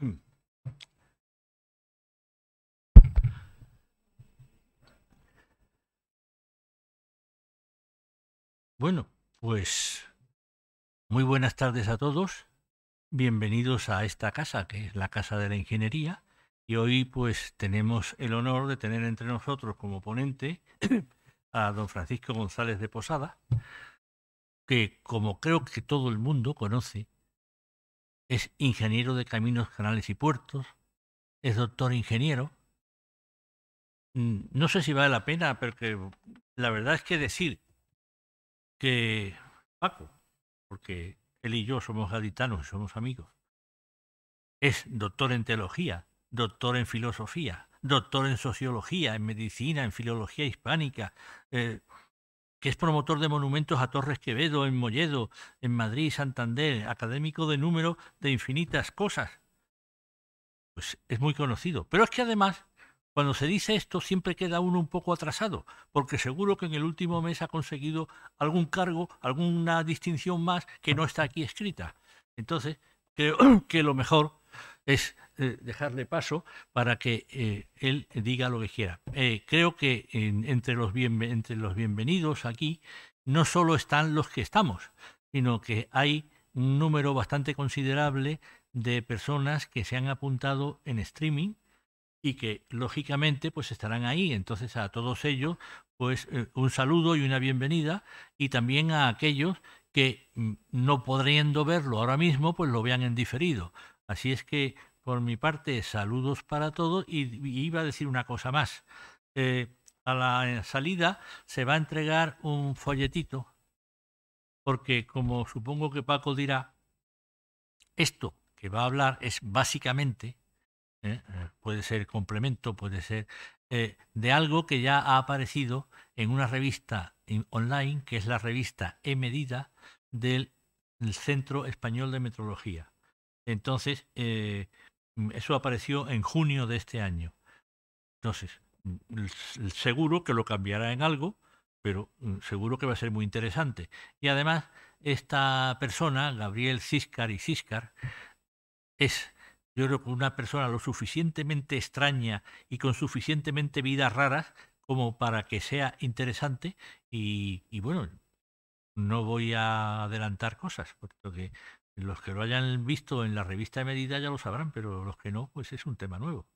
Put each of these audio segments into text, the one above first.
Mm. Bueno, pues muy buenas tardes a todos. Bienvenidos a esta casa, que es la Casa de la Ingeniería. Y hoy pues tenemos el honor de tener entre nosotros como ponente a don Francisco González de Posada, que como creo que todo el mundo conoce, es ingeniero de caminos, canales y puertos, es doctor ingeniero. Mm, no sé si vale la pena, pero que la verdad es que decir que Paco, porque él y yo somos gaditanos y somos amigos, es doctor en teología, doctor en filosofía, doctor en sociología, en medicina, en filología hispánica, eh, que es promotor de monumentos a Torres Quevedo, en Molledo, en Madrid, Santander, académico de número de infinitas cosas. Pues es muy conocido. Pero es que además, cuando se dice esto, siempre queda uno un poco atrasado, porque seguro que en el último mes ha conseguido algún cargo, alguna distinción más que no está aquí escrita. Entonces, creo que lo mejor es eh, dejarle paso para que eh, él diga lo que quiera. Eh, creo que entre, los entre los bienvenidos aquí no solo están los que estamos, sino que hay un número bastante considerable de personas que se han apuntado en streaming y que lógicamente pues estarán ahí. Entonces a todos ellos pues un saludo y una bienvenida y también a aquellos que mm, no podriendo verlo ahora mismo pues lo vean en diferido. Así es que, por mi parte, saludos para todos y, iba a decir una cosa más. Eh, a la eh, salida se va a entregar un folletito, porque como supongo que Paco dirá, esto que va a hablar es básicamente, eh, puede ser complemento, puede ser de algo que ya ha aparecido en una revista online, que es la revista E Medida del Centro Español de Metrología. Entonces, eh, mm, eso apareció en junio de este año. Entonces, mm, seguro que lo cambiará en algo, pero mm, seguro que va a ser muy interesante. Y además, esta persona, Gabriel Ciscar y Ciscar, es, yo creo que una persona lo suficientemente extraña y con suficientemente vidas raras como para que sea interesante. Y, y bueno, no voy a adelantar cosas, porque los que lo hayan visto en la revista de medida ya lo sabrán, pero los que no, pues es un tema nuevo.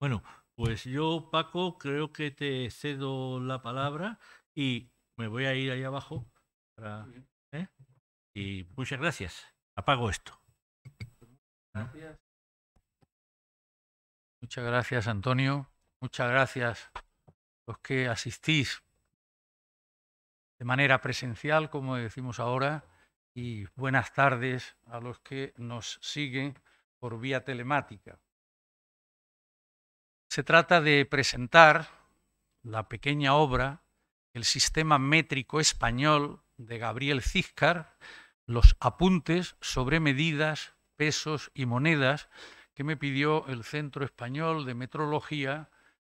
Bueno, pues yo, Paco, creo que te cedo la palabra y me voy a ir ahí abajo. Para, ¿eh? Y muchas gracias. Apago esto. ¿Ah? Muchas gracias, Antonio. Muchas gracias los que asistís de manera presencial, como decimos ahora y buenas tardes a los que nos siguen por vía telemática. Se trata de presentar la pequeña obra El sistema métrico español de Gabriel Ciscar, los apuntes sobre medidas, pesos y monedas que me pidió el Centro Español de Metrología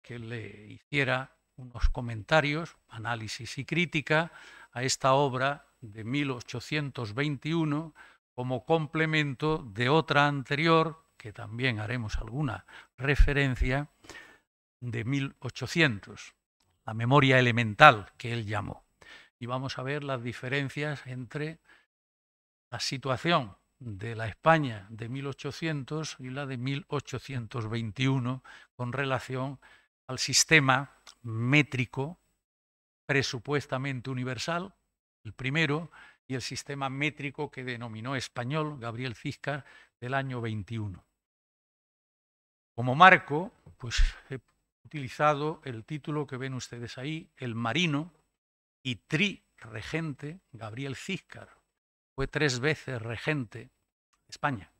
que le hiciera unos comentarios, análisis y crítica a esta obra de 1821 como complemento de otra anterior, que también haremos alguna referencia, de 1800, la memoria elemental que él llamó. Y vamos a ver las diferencias entre la situación de la España de 1800 y la de 1821 con relación al sistema métrico presupuestamente universal, el primero, y el sistema métrico que denominó español Gabriel Ciscar del año 21. Como marco, pues he utilizado el título que ven ustedes ahí, El Marino y Tri-Regente Gabriel Ciscar. Fue tres veces regente de España,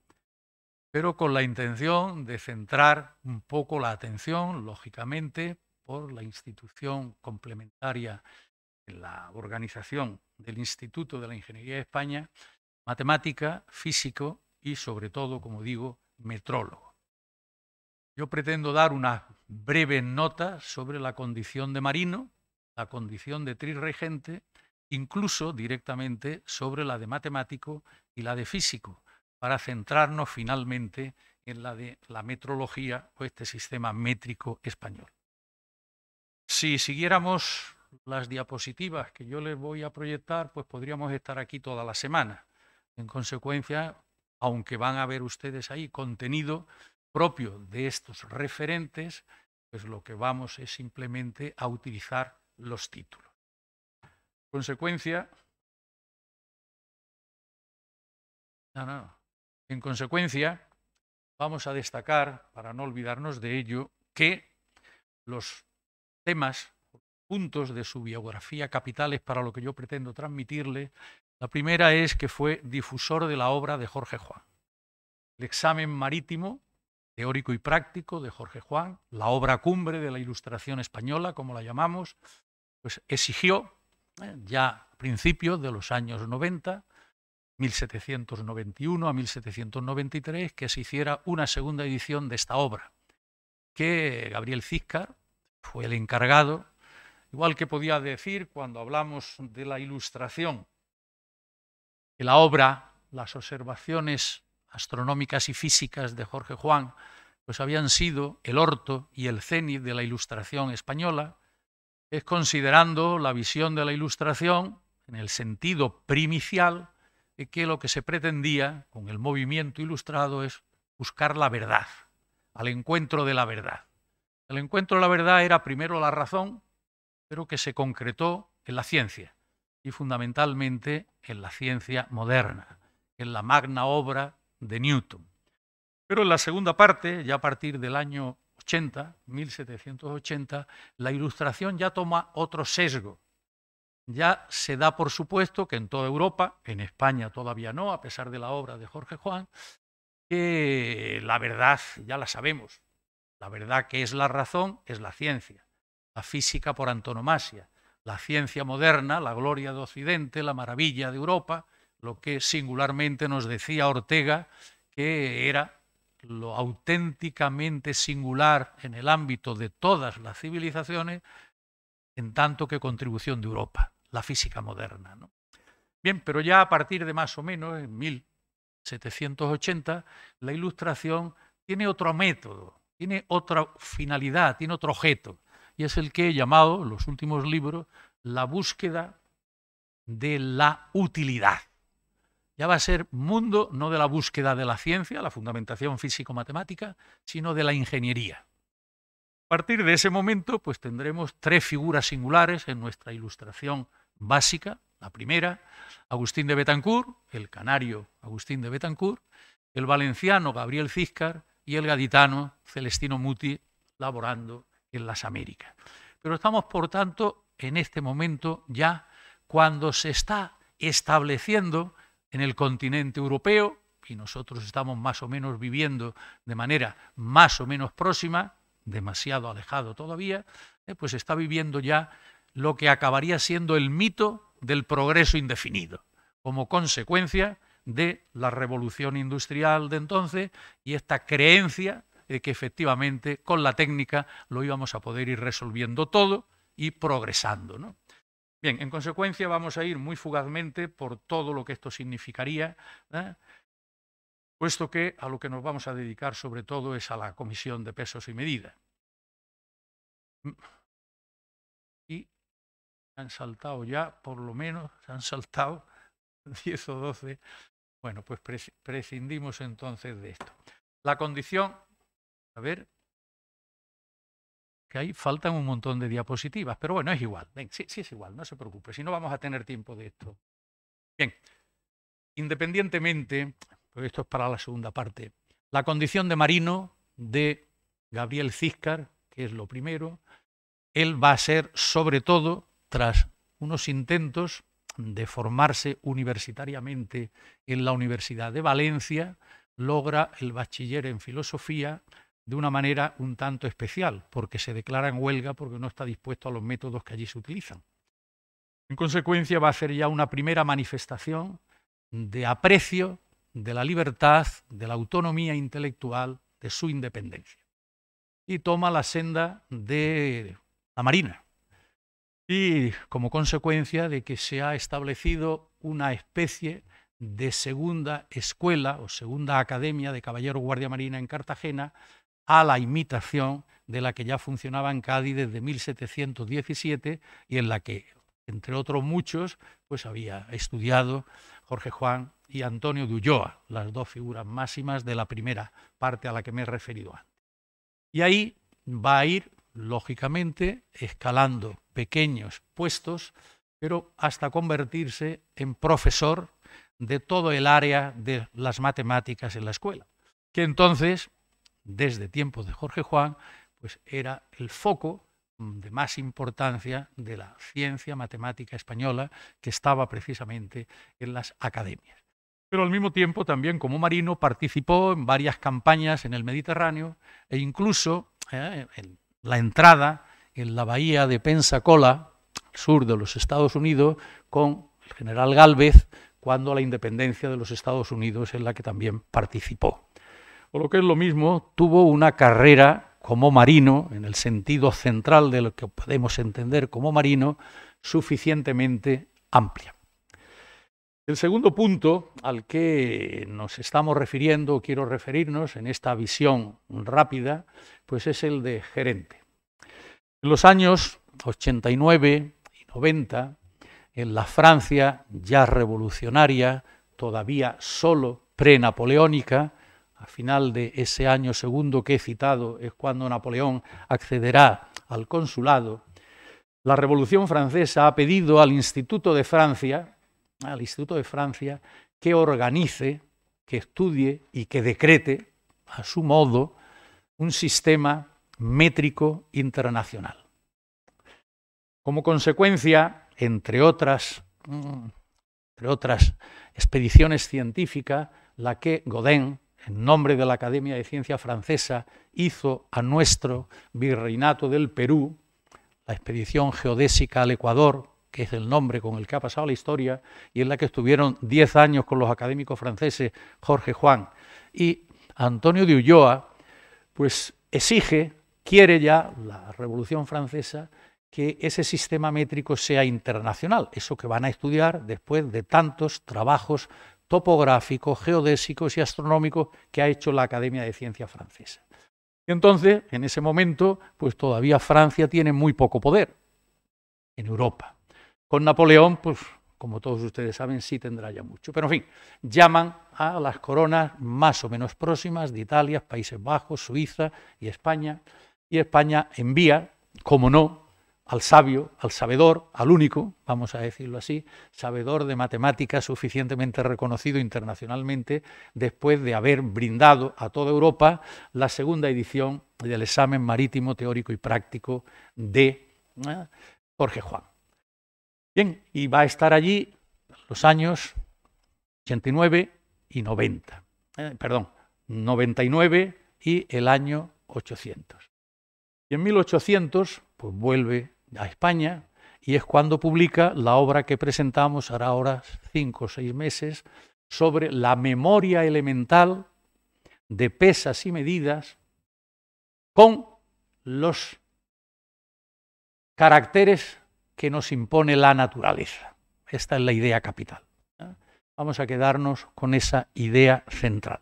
pero con la intención de centrar un poco la atención, lógicamente, por la institución complementaria en la organización del Instituto de la Ingeniería de España, matemática, físico y sobre todo, como digo, metrólogo. Yo pretendo dar unas breves notas sobre la condición de marino, la condición de trirregente, incluso directamente sobre la de matemático y la de físico, para centrarnos finalmente en la de la metrología o este sistema métrico español. Si siguiéramos las diapositivas que yo les voy a proyectar, pues podríamos estar aquí toda la semana. En consecuencia, aunque van a ver ustedes ahí contenido propio de estos referentes, pues lo que vamos es simplemente a utilizar los títulos. En consecuencia, no, no. en consecuencia, vamos a destacar, para no olvidarnos de ello, que los temas puntos de su biografía capitales para lo que yo pretendo transmitirle. La primera es que fue difusor de la obra de Jorge Juan. El examen marítimo, teórico y práctico, de Jorge Juan, la obra cumbre de la Ilustración española, como la llamamos, pues exigió, eh, ya a principios de los años 90, 1791 a 1793, que se hiciera una segunda edición de esta obra, que Gabriel Ciscar fue el encargado Igual que podía decir cuando hablamos de la ilustración, que la obra, las observaciones astronómicas y físicas de Jorge Juan, pues habían sido el orto y el cenit de la ilustración española, es considerando la visión de la ilustración en el sentido primicial de que lo que se pretendía con el movimiento ilustrado es buscar la verdad, al encuentro de la verdad. El encuentro de la verdad era primero la razón, pero que se concretó en la ciencia y fundamentalmente en la ciencia moderna, en la magna obra de Newton. Pero en la segunda parte, ya a partir del año 80, 1780, la ilustración ya toma otro sesgo. Ya se da por supuesto que en toda Europa, en España todavía no, a pesar de la obra de Jorge Juan, que la verdad ya la sabemos. La verdad que es la razón es la ciencia la física por antonomasia, la ciencia moderna, la gloria de Occidente, la maravilla de Europa, lo que singularmente nos decía Ortega que era lo auténticamente singular en el ámbito de todas las civilizaciones, en tanto que contribución de Europa, la física moderna. Bien, pero ya a partir de más o menos, en 1780, la ilustración tiene otro método, tiene otra finalidad, tiene otro objeto y es el que he llamado, en los últimos libros, la búsqueda de la utilidad. Ya va a ser mundo no de la búsqueda de la ciencia, la fundamentación físico-matemática, sino de la ingeniería. A partir de ese momento, pues tendremos tres figuras singulares en nuestra ilustración básica. La primera, Agustín de Betancourt, el canario Agustín de Betancourt, el valenciano Gabriel Ciscar y el gaditano Celestino Muti, laborando en las Américas. Pero estamos, por tanto, en este momento ya cuando se está estableciendo en el continente europeo, y nosotros estamos más o menos viviendo de manera más o menos próxima, demasiado alejado todavía, eh, pues está viviendo ya lo que acabaría siendo el mito del progreso indefinido, como consecuencia de la revolución industrial de entonces y esta creencia eh, que efectivamente con la técnica lo íbamos a poder ir resolviendo todo y progresando. ¿no? Bien, en consecuencia vamos a ir muy fugazmente por todo lo que esto significaría, ¿eh? puesto que a lo que nos vamos a dedicar sobre todo es a la comisión de pesos y medidas. Mm. Y han saltado ya, por lo menos, se han saltado 10 o 12. Bueno, pues prescindimos entonces de esto. La condición a ver. Que ahí faltan un montón de diapositivas, pero bueno, es igual. Ven, sí, es igual, no se preocupe, si no vamos a tener tiempo de esto. Bien, independientemente, esto es para la segunda parte, la condición de marino de Gabriel Ciscar, que es lo primero, él va a ser sobre todo tras unos intentos de formarse universitariamente en la Universidad de Valencia, logra el bachiller en filosofía de una manera un tanto especial, porque se declara en huelga porque no está dispuesto a los métodos que allí se utilizan. En consecuencia, va a ser ya una primera manifestación de aprecio de la libertad, de la autonomía intelectual, de su independencia. Y toma la senda de la Marina. Y como consecuencia de que se ha establecido una especie de segunda escuela o segunda academia de caballero guardia marina en Cartagena, a la imitación de la que ya funcionaba en Cádiz desde 1717 y en la que, entre otros muchos, pues había estudiado Jorge Juan y Antonio de Ulloa, las dos figuras máximas de la primera parte a la que me he referido antes. Y ahí va a ir, lógicamente, escalando pequeños puestos, pero hasta convertirse en profesor de todo el área de las matemáticas en la escuela, que entonces desde tiempos de Jorge Juan, pues era el foco mm, de más importancia de la ciencia matemática española que estaba precisamente en las academias. Pero al mismo tiempo también como marino participó en varias campañas en el Mediterráneo e incluso eh, en la entrada en la bahía de Pensacola, sur de los Estados Unidos, con el general Galvez cuando la independencia de los Estados Unidos en la que también participó. Por lo que es lo mismo, tuvo una carrera como marino, en el sentido central de lo que podemos entender como marino, suficientemente amplia. El segundo punto al que nos estamos refiriendo, quiero referirnos en esta visión rápida, pues es el de gerente. En los años 89 y 90, en la Francia ya revolucionaria, todavía solo pre-napoleónica, a final de ese año segundo que he citado, es cuando Napoleón accederá al consulado, la Revolución Francesa ha pedido al Instituto de Francia, al Instituto de Francia, que organice, que estudie y que decrete, a su modo, un sistema métrico internacional. Como consecuencia, entre otras, mm, entre otras expediciones científicas, la que Godin en nombre de la Academia de Ciencia Francesa, hizo a nuestro virreinato del Perú, la expedición geodésica al Ecuador, que es el nombre con el que ha pasado la historia, y en la que estuvieron 10 años con los académicos franceses Jorge Juan. Y Antonio de Ulloa, pues exige, quiere ya la Revolución Francesa que ese sistema métrico sea internacional, eso que van a estudiar después de tantos trabajos topográficos, geodésicos y astronómicos que ha hecho la Academia de Ciencias Francesa. Y entonces, en ese momento, pues todavía Francia tiene muy poco poder en Europa. Con Napoleón, pues como todos ustedes saben, sí tendrá ya mucho. Pero en fin, llaman a las coronas más o menos próximas de Italia, Países Bajos, Suiza y España. Y España envía, como no, al sabio, al sabedor, al único, vamos a decirlo así, sabedor de matemáticas suficientemente reconocido internacionalmente después de haber brindado a toda Europa la segunda edición del examen marítimo teórico y práctico de eh, Jorge Juan. Bien, y va a estar allí los años 89 y 90, eh, perdón, 99 y el año 800. Y en 1800 pues vuelve a España y es cuando publica la obra que presentamos hará ahora cinco o seis meses sobre la memoria elemental de pesas y medidas con los caracteres que nos impone la naturaleza. Esta es la idea capital. Vamos a quedarnos con esa idea central.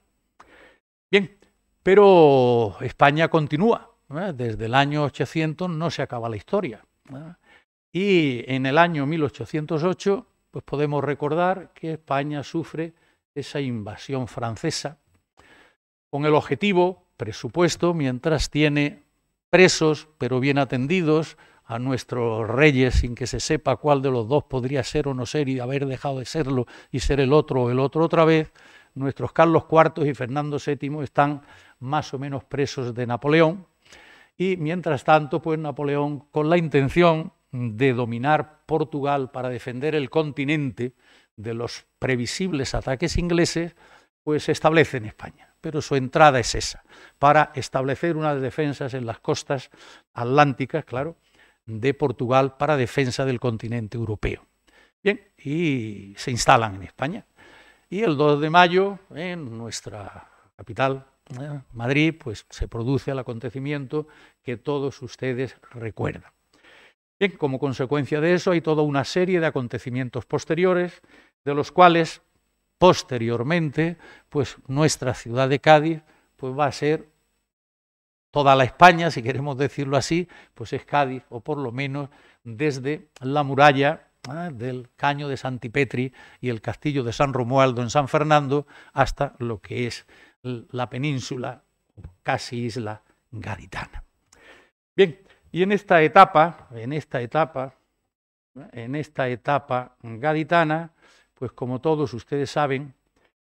Bien, pero España continúa. Desde el año 800 no se acaba la historia. Y en el año 1808, pues podemos recordar que España sufre esa invasión francesa con el objetivo, presupuesto, mientras tiene presos, pero bien atendidos, a nuestros reyes sin que se sepa cuál de los dos podría ser o no ser y haber dejado de serlo y ser el otro o el otro otra vez, nuestros Carlos IV y Fernando VII están más o menos presos de Napoleón, y mientras tanto, pues Napoleón, con la intención de dominar Portugal para defender el continente de los previsibles ataques ingleses, pues se establece en España. Pero su entrada es esa, para establecer unas defensas en las costas atlánticas, claro, de Portugal para defensa del continente europeo. Bien, y se instalan en España. Y el 2 de mayo, en nuestra capital, eh, Madrid, pues se produce el acontecimiento que todos ustedes recuerdan. Bien, como consecuencia de eso hay toda una serie de acontecimientos posteriores, de los cuales posteriormente, pues nuestra ciudad de Cádiz, pues va a ser toda la España, si queremos decirlo así, pues es Cádiz, o por lo menos desde la muralla ah, del Caño de Santipetri y el castillo de San Romualdo en San Fernando hasta lo que es la península, casi isla gaditana. Bien, y en esta etapa, en esta etapa, en esta etapa gaditana, pues como todos ustedes saben,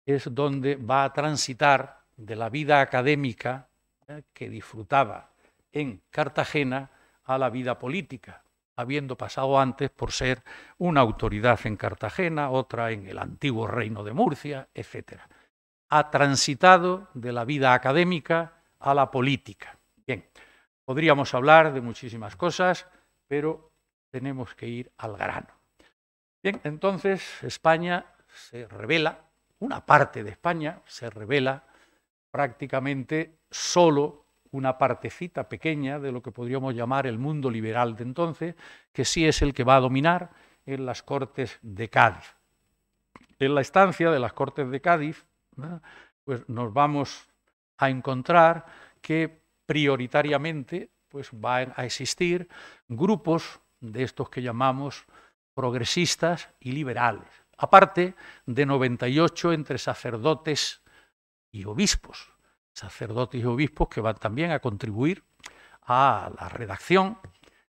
es donde va a transitar de la vida académica eh, que disfrutaba en Cartagena a la vida política, habiendo pasado antes por ser una autoridad en Cartagena, otra en el antiguo reino de Murcia, etcétera ha transitado de la vida académica a la política. Bien, podríamos hablar de muchísimas cosas, pero tenemos que ir al grano. Bien, entonces España se revela, una parte de España se revela prácticamente solo una partecita pequeña de lo que podríamos llamar el mundo liberal de entonces, que sí es el que va a dominar en las Cortes de Cádiz. En la estancia de las Cortes de Cádiz, pues nos vamos a encontrar que prioritariamente pues van a existir grupos de estos que llamamos progresistas y liberales, aparte de 98 entre sacerdotes y obispos, sacerdotes y obispos que van también a contribuir a la redacción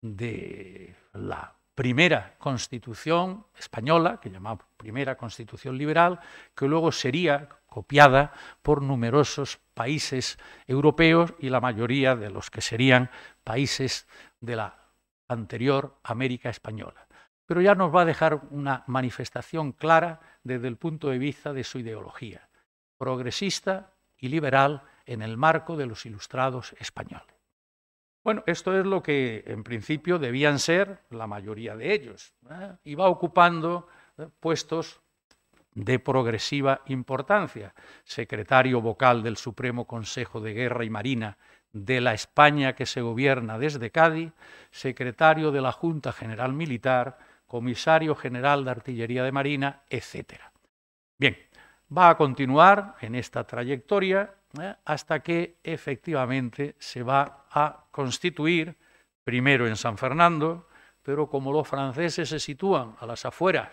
de la primera constitución española, que llamamos primera constitución liberal, que luego sería copiada por numerosos países europeos y la mayoría de los que serían países de la anterior América española. Pero ya nos va a dejar una manifestación clara desde el punto de vista de su ideología, progresista y liberal en el marco de los ilustrados españoles. Bueno, esto es lo que en principio debían ser la mayoría de ellos. ¿eh? Y va ocupando ¿eh? puestos de progresiva importancia, secretario vocal del Supremo Consejo de Guerra y Marina de la España que se gobierna desde Cádiz, secretario de la Junta General Militar, comisario general de Artillería de Marina, etc. Bien, va a continuar en esta trayectoria ¿eh? hasta que efectivamente se va a constituir, primero en San Fernando, pero como los franceses se sitúan a las afueras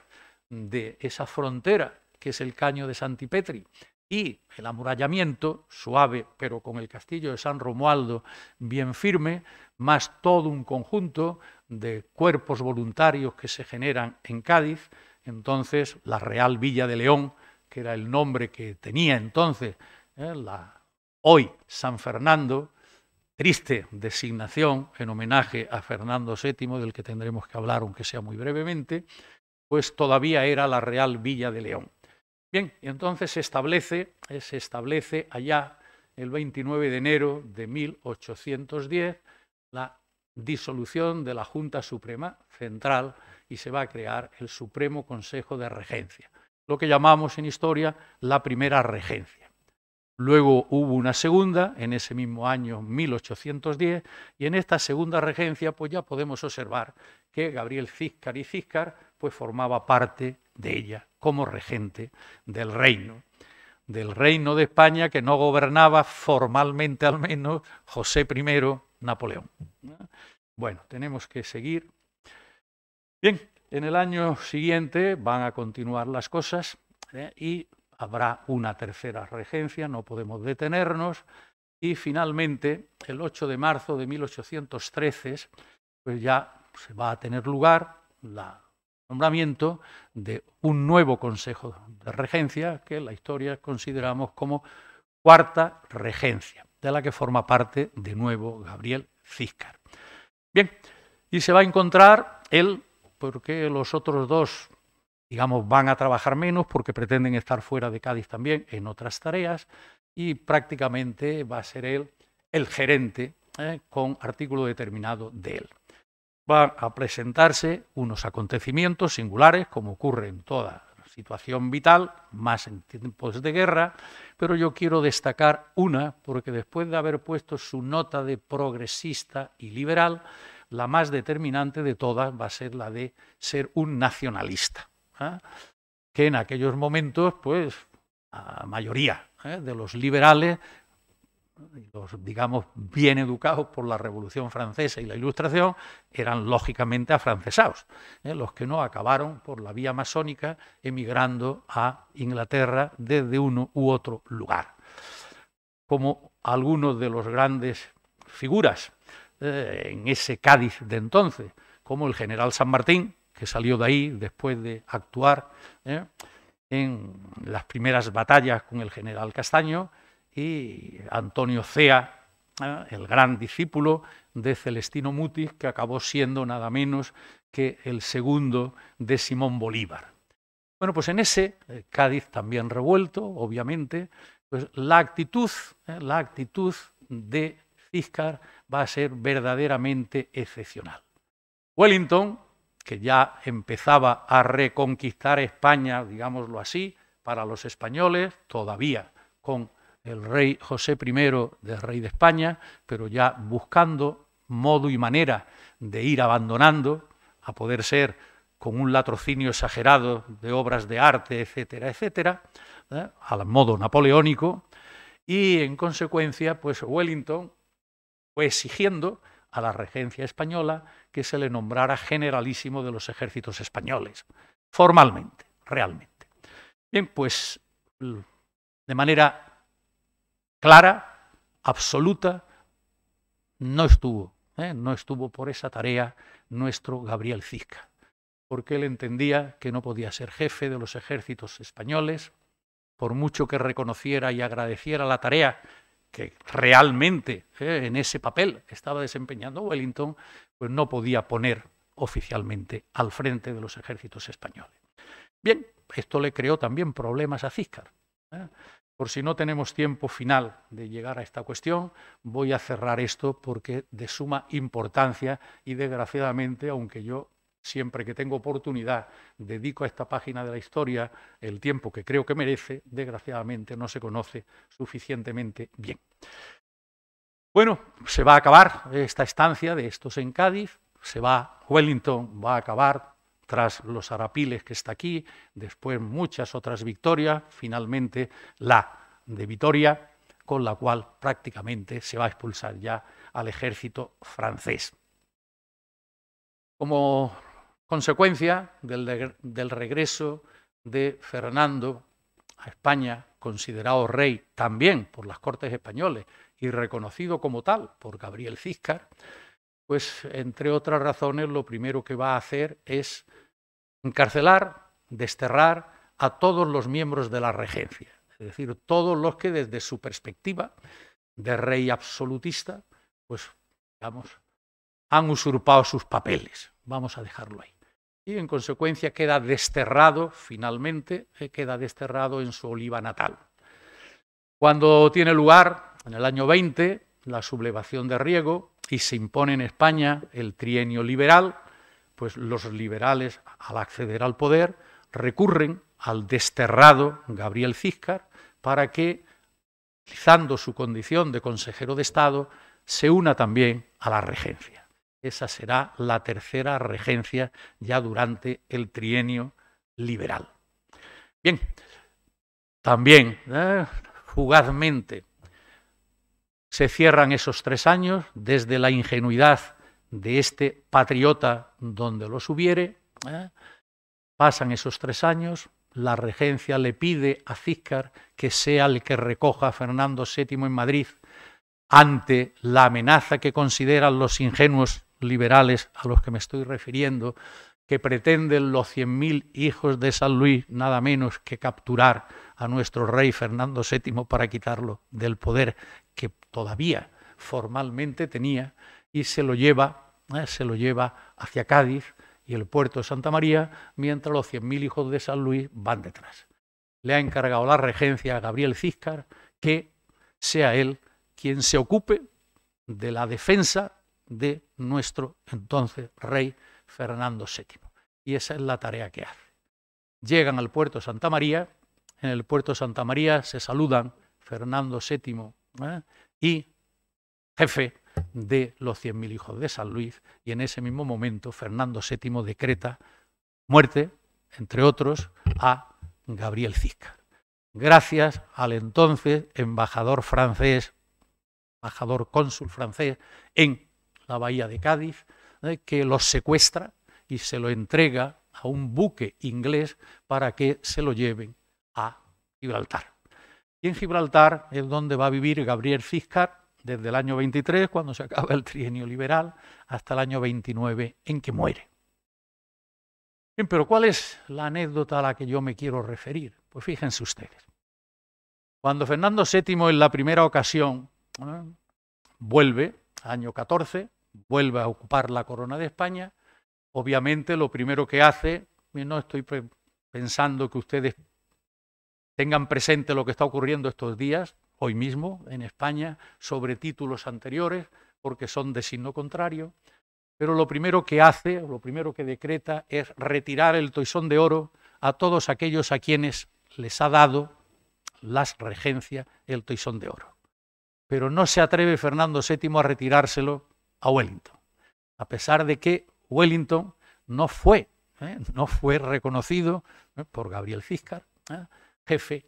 de esa frontera, que es el caño de Santipetri, y el amurallamiento, suave, pero con el castillo de San Romualdo bien firme, más todo un conjunto de cuerpos voluntarios que se generan en Cádiz, entonces la Real Villa de León, que era el nombre que tenía entonces ¿eh? la hoy San Fernando, triste designación en homenaje a Fernando VII, del que tendremos que hablar aunque sea muy brevemente, pues todavía era la Real Villa de León. Bien, y entonces se establece, eh, se establece allá el 29 de enero de 1810 la disolución de la Junta Suprema Central y se va a crear el Supremo Consejo de Regencia, lo que llamamos en historia la primera regencia. Luego hubo una segunda en ese mismo año 1810 y en esta segunda regencia pues ya podemos observar que Gabriel Ciscar y Ciscar pues formaba parte de ella como regente del reino, del reino de España que no gobernaba formalmente al menos José I Napoleón. Bueno, tenemos que seguir. Bien, en el año siguiente van a continuar las cosas ¿eh? y habrá una tercera regencia, no podemos detenernos. Y finalmente, el 8 de marzo de 1813, pues ya se va a tener lugar la nombramiento de un nuevo Consejo de Regencia que en la historia consideramos como cuarta regencia, de la que forma parte de nuevo Gabriel Ciscar. Bien, y se va a encontrar él, porque los otros dos, digamos, van a trabajar menos porque pretenden estar fuera de Cádiz también en otras tareas, y prácticamente va a ser él el gerente eh, con artículo determinado de él van a presentarse unos acontecimientos singulares, como ocurre en toda situación vital, más en tiempos de guerra, pero yo quiero destacar una, porque después de haber puesto su nota de progresista y liberal, la más determinante de todas va a ser la de ser un nacionalista, ¿eh? que en aquellos momentos, pues, la mayoría ¿eh? de los liberales los, digamos, bien educados por la Revolución Francesa y la Ilustración, eran lógicamente afrancesados, ¿eh? los que no acabaron por la vía masónica emigrando a Inglaterra desde uno u otro lugar. Como algunos de los grandes figuras ¿eh? en ese Cádiz de entonces, como el general San Martín, que salió de ahí después de actuar ¿eh? en las primeras batallas con el general Castaño, y Antonio Cea, ¿eh? el gran discípulo de Celestino Mutis, que acabó siendo nada menos que el segundo de Simón Bolívar. Bueno, pues en ese, eh, Cádiz también revuelto, obviamente, pues la actitud, ¿eh? la actitud de Císcar va a ser verdaderamente excepcional. Wellington, que ya empezaba a reconquistar España, digámoslo así, para los españoles, todavía con el rey José I, del rey de España, pero ya buscando modo y manera de ir abandonando, a poder ser con un latrocinio exagerado de obras de arte, etcétera, etcétera, ¿eh? al modo napoleónico, y en consecuencia, pues Wellington fue exigiendo a la regencia española que se le nombrara generalísimo de los ejércitos españoles, formalmente, realmente. Bien, pues de manera clara, absoluta, no estuvo. ¿eh? No estuvo por esa tarea nuestro Gabriel Cisca, porque él entendía que no podía ser jefe de los ejércitos españoles, por mucho que reconociera y agradeciera la tarea que realmente ¿eh? en ese papel estaba desempeñando Wellington, pues no podía poner oficialmente al frente de los ejércitos españoles. Bien, esto le creó también problemas a Ciscar. ¿eh? Por si no tenemos tiempo final de llegar a esta cuestión, voy a cerrar esto porque de suma importancia y desgraciadamente, aunque yo siempre que tengo oportunidad dedico a esta página de la historia el tiempo que creo que merece, desgraciadamente no se conoce suficientemente bien. Bueno, se va a acabar esta estancia de estos en Cádiz, se va, Wellington va a acabar tras los Arapiles que está aquí, después muchas otras victorias, finalmente la de Vitoria, con la cual prácticamente se va a expulsar ya al ejército francés. Como consecuencia del, regreso de Fernando a España, considerado rey también por las Cortes españoles y reconocido como tal por Gabriel Ciscar, pues entre otras razones lo primero que va a hacer es encarcelar, desterrar a todos los miembros de la regencia, es decir, todos los que desde su perspectiva de rey absolutista, pues digamos, han usurpado sus papeles. Vamos a dejarlo ahí. Y en consecuencia queda desterrado, finalmente, eh, queda desterrado en su oliva natal. Cuando tiene lugar, en el año 20, la sublevación de Riego, y se impone en España el trienio liberal, pues los liberales, al acceder al poder, recurren al desterrado Gabriel Císcar... para que, utilizando su condición de consejero de Estado, se una también a la regencia. Esa será la tercera regencia ya durante el trienio liberal. Bien, también, eh, fugazmente, se cierran esos tres años desde la ingenuidad de este patriota donde los hubiere. ¿eh? Pasan esos tres años, la regencia le pide a Cícar que sea el que recoja a Fernando VII en Madrid ante la amenaza que consideran los ingenuos liberales a los que me estoy refiriendo, que pretenden los 100.000 hijos de San Luis nada menos que capturar a nuestro rey Fernando VII para quitarlo del poder que todavía formalmente tenía, y se lo lleva, eh, se lo lleva hacia Cádiz y el puerto de Santa María, mientras los 100.000 hijos de San Luis van detrás. Le ha encargado la regencia a Gabriel Císcar que sea él quien se ocupe de la defensa de nuestro entonces rey Fernando VII. Y esa es la tarea que hace. Llegan al puerto de Santa María, en el puerto de Santa María se saludan Fernando VII y jefe de los 100.000 hijos de San Luis, y en ese mismo momento Fernando VII decreta muerte, entre otros, a Gabriel Ciscar. Gracias al entonces embajador francés, embajador cónsul francés en la bahía de Cádiz, que los secuestra y se lo entrega a un buque inglés para que se lo lleven a Gibraltar. Y en Gibraltar es donde va a vivir Gabriel Zizcar desde el año 23, cuando se acaba el trienio liberal, hasta el año 29, en que muere. Bien, pero ¿cuál es la anécdota a la que yo me quiero referir? Pues fíjense ustedes. Cuando Fernando VII en la primera ocasión ¿eh? vuelve, año 14, vuelve a ocupar la corona de España, obviamente lo primero que hace, no estoy pensando que ustedes tengan presente lo que está ocurriendo estos días, hoy mismo, en España, sobre títulos anteriores, porque son de signo contrario. Pero lo primero que hace, lo primero que decreta es retirar el toisón de oro a todos aquellos a quienes les ha dado las regencia el toisón de oro. Pero no se atreve Fernando VII a retirárselo a Wellington, a pesar de que Wellington no fue, ¿eh? no fue reconocido ¿eh? por Gabriel Ciscar. ¿eh? jefe,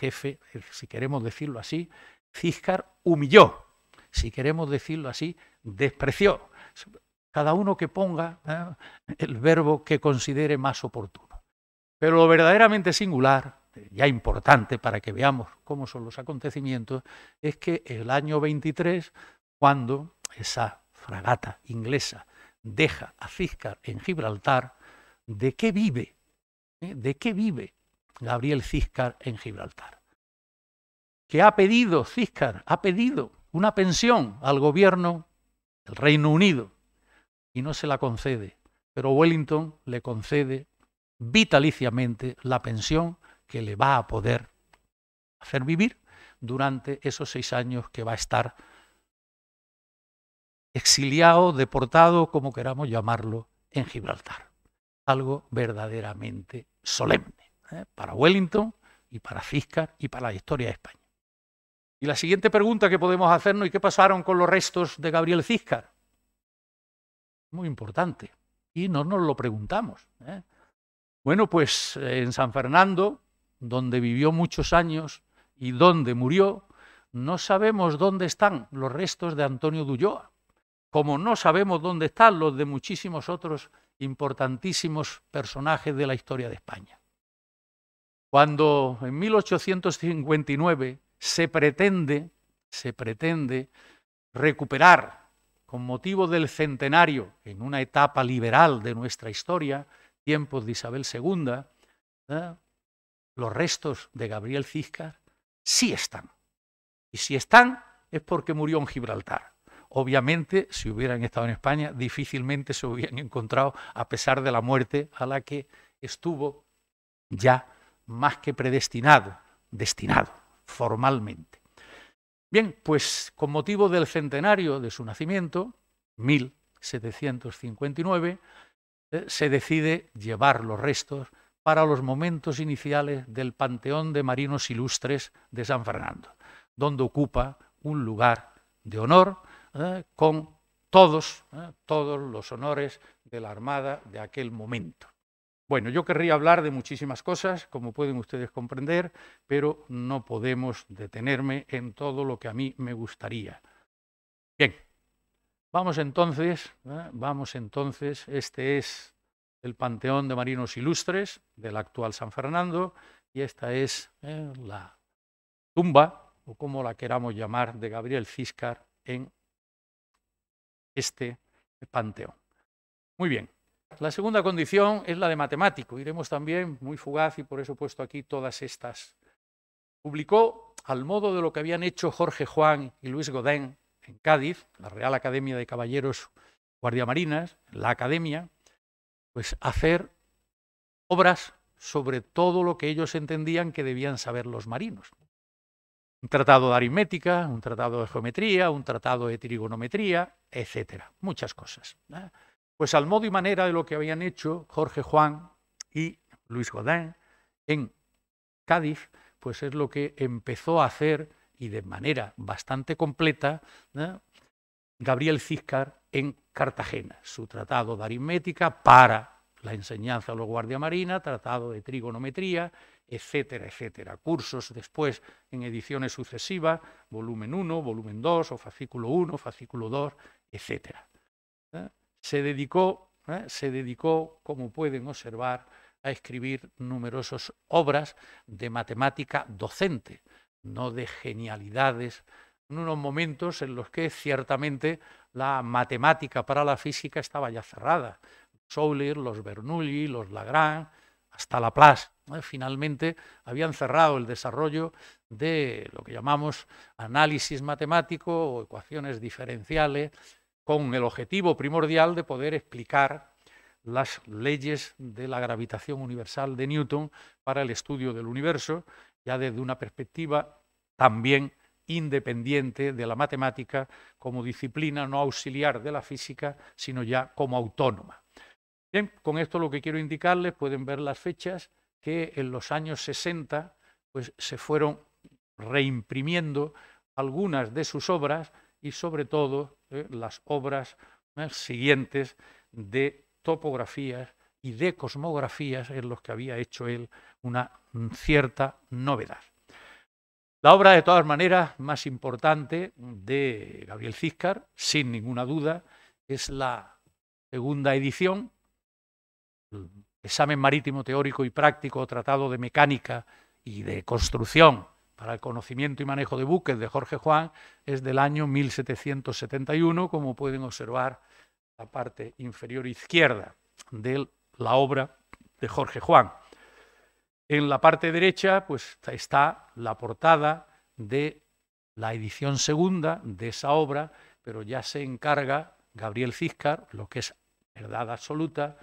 jefe, si queremos decirlo así, Ciscar humilló, si queremos decirlo así, despreció. Cada uno que ponga ¿eh? el verbo que considere más oportuno. Pero lo verdaderamente singular, ya importante para que veamos cómo son los acontecimientos, es que el año 23, cuando esa fragata inglesa deja a Ciscar en Gibraltar, ¿de qué vive? ¿Eh? ¿De qué vive Gabriel Ciscar en Gibraltar. Que ha pedido, Ciscar, ha pedido una pensión al gobierno del Reino Unido y no se la concede, pero Wellington le concede vitaliciamente la pensión que le va a poder hacer vivir durante esos seis años que va a estar exiliado, deportado, como queramos llamarlo, en Gibraltar. Algo verdaderamente solemne. ¿eh? para Wellington y para ciscar y para la historia de España. Y la siguiente pregunta que podemos hacernos, ¿y qué pasaron con los restos de Gabriel Ciscar? Muy importante. Y no nos lo preguntamos. ¿eh? Bueno, pues eh, en San Fernando, donde vivió muchos años y donde murió, no sabemos dónde están los restos de Antonio Dulloa, como no sabemos dónde están los de muchísimos otros importantísimos personajes de la historia de España. Cuando en 1859 se pretende, se pretende recuperar con motivo del centenario, en una etapa liberal de nuestra historia, tiempos de Isabel II, ¿eh? los restos de Gabriel Ciscar sí están. Y si están es porque murió en Gibraltar. Obviamente, si hubieran estado en España, difícilmente se hubieran encontrado a pesar de la muerte a la que estuvo ya más que predestinado, destinado formalmente. Bien, pues con motivo del centenario de su nacimiento, 1759, eh, se decide llevar los restos para los momentos iniciales del Panteón de Marinos Ilustres de San Fernando, donde ocupa un lugar de honor eh, con todos, eh, todos los honores de la Armada de aquel momento. Bueno, yo querría hablar de muchísimas cosas, como pueden ustedes comprender, pero no podemos detenerme en todo lo que a mí me gustaría. Bien, vamos entonces, ¿eh? vamos entonces, este es el Panteón de Marinos Ilustres del actual San Fernando y esta es ¿eh? la tumba, o como la queramos llamar, de Gabriel Ciscar en este panteón. Muy bien. La segunda condición es la de matemático. Iremos también muy fugaz y por eso he puesto aquí todas estas. Publicó, al modo de lo que habían hecho Jorge Juan y Luis Godén en Cádiz, la Real Academia de Caballeros Guardiamarinas, la Academia, pues hacer obras sobre todo lo que ellos entendían que debían saber los marinos. Un tratado de aritmética, un tratado de geometría, un tratado de trigonometría, etcétera, muchas cosas. ¿eh? Pues al modo y manera de lo que habían hecho Jorge Juan y Luis Godin en Cádiz, pues es lo que empezó a hacer y de manera bastante completa Gabriel Ciscar en Cartagena, su tratado de aritmética para la enseñanza a los guardia marina, tratado de trigonometría, etcétera, etcétera. Cursos después en ediciones sucesivas, volumen 1, volumen 2, o fascículo 1, fascículo 2, etcétera se dedicó, ¿eh? se dedicó, como pueden observar, a escribir numerosas obras de matemática docente, no de genialidades, en unos momentos en los que ciertamente la matemática para la física estaba ya cerrada. Euler, los Bernoulli, los Lagrange, hasta Laplace. ¿eh? Finalmente habían cerrado el desarrollo de lo que llamamos análisis matemático o ecuaciones diferenciales con el objetivo primordial de poder explicar las leyes de la gravitación universal de Newton para el estudio del universo, ya desde una perspectiva también independiente de la matemática como disciplina no auxiliar de la física, sino ya como autónoma. Bien, con esto lo que quiero indicarles, pueden ver las fechas que en los años 60 pues, se fueron reimprimiendo algunas de sus obras y sobre todo eh, las obras eh, siguientes de topografías y de cosmografías en los que había hecho él una mm, cierta novedad. La obra, de todas maneras, más importante de Gabriel Ciscar, sin ninguna duda, es la segunda edición, Examen Marítimo Teórico y Práctico, Tratado de Mecánica y de Construcción para el conocimiento y manejo de buques de Jorge Juan es del año 1771, como pueden observar la parte inferior izquierda de la obra de Jorge Juan. En la parte derecha pues, está la portada de la edición segunda de esa obra, pero ya se encarga Gabriel Ciscar, lo que es verdad absoluta,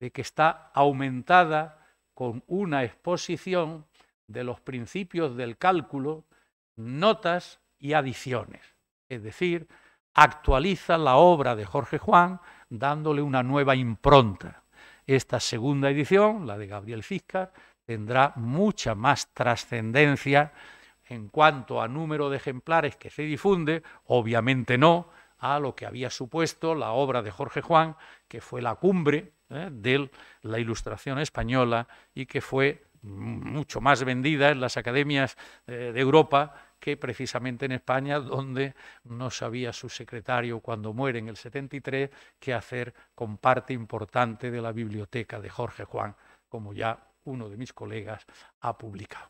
de que está aumentada con una exposición de los principios del cálculo, notas y adiciones. Es decir, actualiza la obra de Jorge Juan dándole una nueva impronta. Esta segunda edición, la de Gabriel Ciscar, tendrá mucha más trascendencia en cuanto a número de ejemplares que se difunde, obviamente no, a lo que había supuesto la obra de Jorge Juan, que fue la cumbre ¿eh? de la ilustración española y que fue mucho más vendida en las academias eh, de Europa que precisamente en España, donde no sabía su secretario cuando muere en el 73 qué hacer con parte importante de la biblioteca de Jorge Juan, como ya uno de mis colegas ha publicado.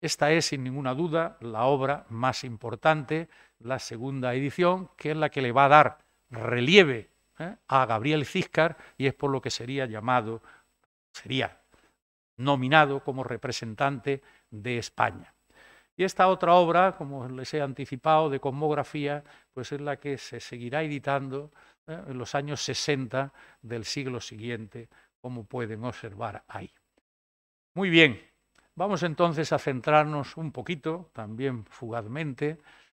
Esta es, sin ninguna duda, la obra más importante, la segunda edición, que es la que le va a dar relieve ¿eh? a Gabriel Ciscar y es por lo que sería llamado, sería nominado como representante de España. Y esta otra obra, como les he anticipado, de cosmografía, pues es la que se seguirá editando eh, en los años 60 del siglo siguiente, como pueden observar ahí. Muy bien, vamos entonces a centrarnos un poquito, también fugazmente,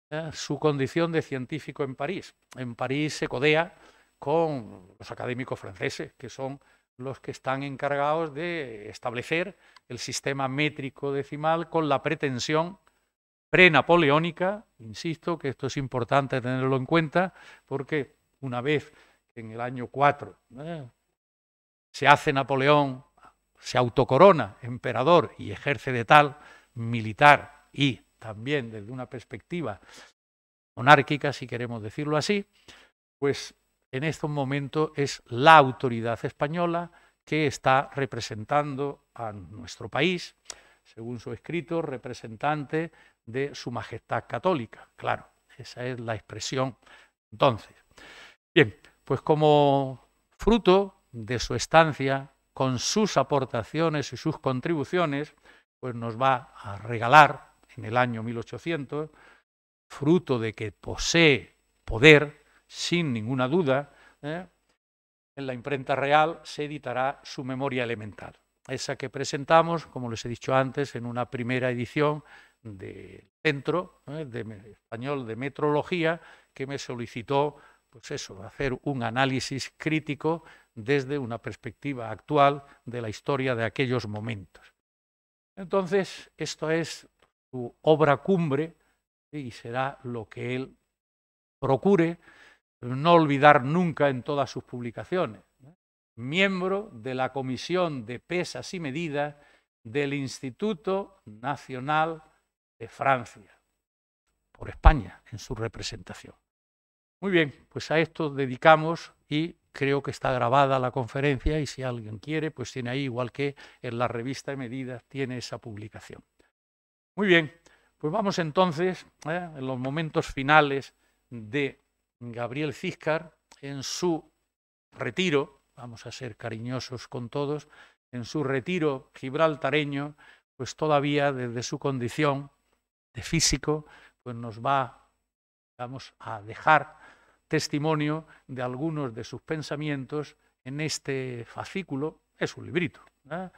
eh, su condición de científico en París. En París se codea con los académicos franceses, que son los que están encargados de establecer el sistema métrico decimal con la pretensión pre-napoleónica. insisto que esto es importante tenerlo en cuenta, porque una vez en el año 4 eh, se hace Napoleón, se autocorona emperador y ejerce de tal militar y también desde una perspectiva monárquica, si queremos decirlo así, pues en este momento es la autoridad española que está representando a nuestro país, según su escrito, representante de Su Majestad Católica. Claro, esa es la expresión. Entonces, bien, pues como fruto de su estancia, con sus aportaciones y sus contribuciones, pues nos va a regalar en el año 1800, fruto de que posee poder, sin ninguna duda, ¿eh? en la imprenta real se editará su memoria elemental, esa que presentamos, como les he dicho antes, en una primera edición del Centro ¿eh? Español de Metrología, que me solicitó pues eso, hacer un análisis crítico desde una perspectiva actual de la historia de aquellos momentos. Entonces, esto es su obra cumbre y será lo que él procure no olvidar nunca en todas sus publicaciones, miembro de la Comisión de Pesas y Medidas del Instituto Nacional de Francia, por España, en su representación. Muy bien, pues a esto dedicamos y creo que está grabada la conferencia y si alguien quiere, pues tiene ahí, igual que en la revista de medidas, tiene esa publicación. Muy bien, pues vamos entonces, ¿eh? en los momentos finales de Gabriel Ciscar, en su retiro, vamos a ser cariñosos con todos, en su retiro gibraltareño, pues todavía desde su condición de físico, pues nos va, vamos a dejar testimonio de algunos de sus pensamientos en este fascículo, es un librito, ¿eh?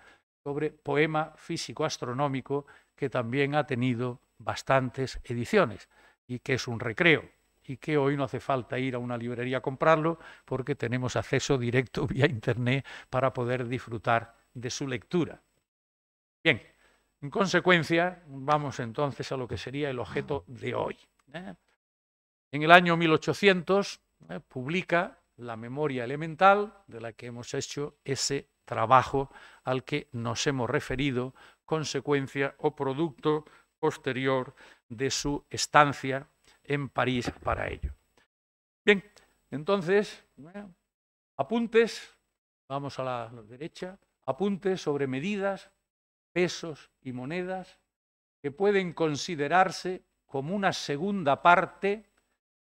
sobre poema físico-astronómico que también ha tenido bastantes ediciones y que es un recreo, y que hoy no hace falta ir a una librería a comprarlo porque tenemos acceso directo vía Internet para poder disfrutar de su lectura. Bien, en consecuencia, vamos entonces a lo que sería el objeto de hoy. ¿eh? En el año 1800 ¿eh? publica La memoria elemental, de la que hemos hecho ese trabajo al que nos hemos referido, consecuencia o producto posterior de su estancia en París para ello. Bien, entonces, apuntes, vamos a la derecha, apuntes sobre medidas, pesos y monedas que pueden considerarse como una segunda parte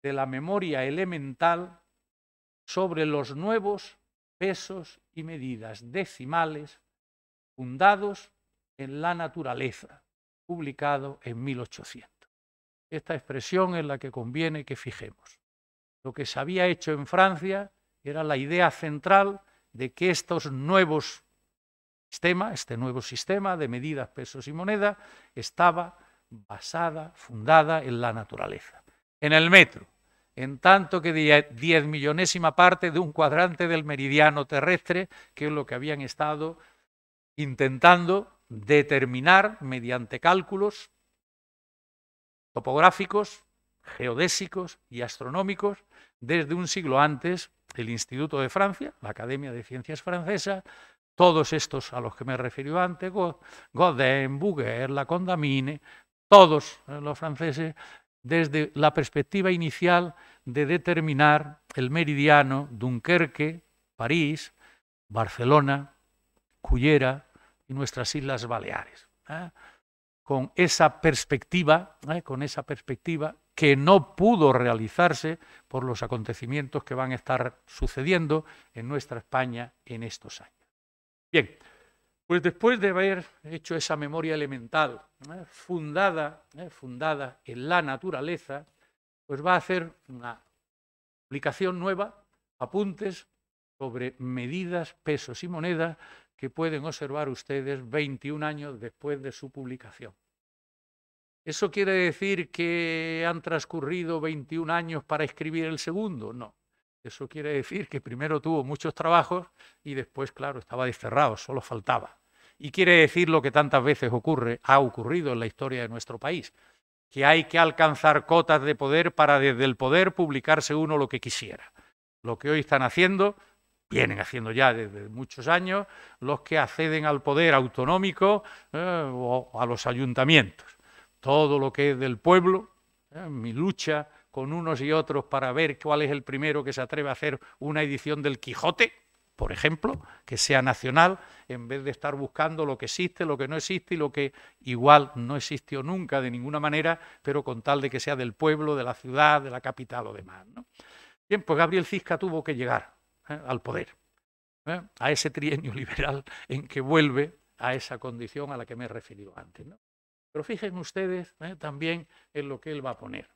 de la memoria elemental sobre los nuevos pesos y medidas decimales fundados en la naturaleza, publicado en 1800 esta expresión es la que conviene que fijemos. Lo que se había hecho en Francia era la idea central de que estos nuevos sistemas, este nuevo sistema de medidas, pesos y moneda, estaba basada, fundada en la naturaleza, en el metro, en tanto que diez millonésima parte de un cuadrante del meridiano terrestre, que es lo que habían estado intentando determinar mediante cálculos topográficos, geodésicos y astronómicos desde un siglo antes el Instituto de Francia, la Academia de Ciencias Francesa, todos estos a los que me refirió antes, Godin, Bouguer, la Condamine, todos eh, los franceses, desde la perspectiva inicial de determinar el meridiano, Dunkerque, París, Barcelona, Cullera y nuestras Islas Baleares. ¿eh? con esa perspectiva, ¿eh? con esa perspectiva que no pudo realizarse por los acontecimientos que van a estar sucediendo en nuestra España en estos años. Bien, pues después de haber hecho esa memoria elemental ¿eh? fundada, ¿eh? fundada en la naturaleza, pues va a hacer una publicación nueva, apuntes sobre medidas, pesos y monedas que pueden observar ustedes 21 años después de su publicación. ¿Eso quiere decir que han transcurrido 21 años para escribir el segundo? No. Eso quiere decir que primero tuvo muchos trabajos y después, claro, estaba desterrado, solo faltaba. Y quiere decir lo que tantas veces ocurre, ha ocurrido en la historia de nuestro país, que hay que alcanzar cotas de poder para desde el poder publicarse uno lo que quisiera. Lo que hoy están haciendo vienen haciendo ya desde muchos años, los que acceden al poder autonómico eh, o a los ayuntamientos. Todo lo que es del pueblo, eh, mi lucha con unos y otros para ver cuál es el primero que se atreve a hacer una edición del Quijote, por ejemplo, que sea nacional, en vez de estar buscando lo que existe, lo que no existe y lo que igual no existió nunca de ninguna manera, pero con tal de que sea del pueblo, de la ciudad, de la capital o demás. Bien, pues Gabriel Cisca tuvo que llegar ¿eh? al poder, ¿eh? a ese trienio liberal en que vuelve a esa condición a la que me he referido antes. ¿no? Pero fíjense ustedes ¿eh? también en lo que él va a poner.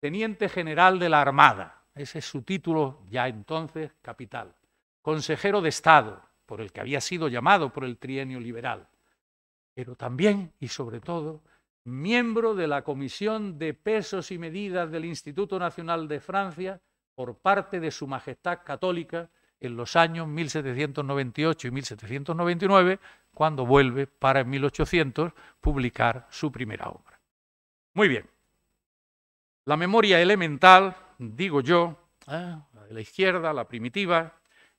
Teniente General de la Armada, ese es su título ya entonces capital. Consejero de Estado, por el que había sido llamado por el trienio liberal, pero también y sobre todo miembro de la Comisión de Pesos y Medidas del Instituto Nacional de Francia por parte de Su Majestad Católica en los años 1798 y 1799, cuando vuelve para en 1800 publicar su primera obra. Muy bien. La memoria elemental, digo yo, ah, la de la izquierda, la primitiva,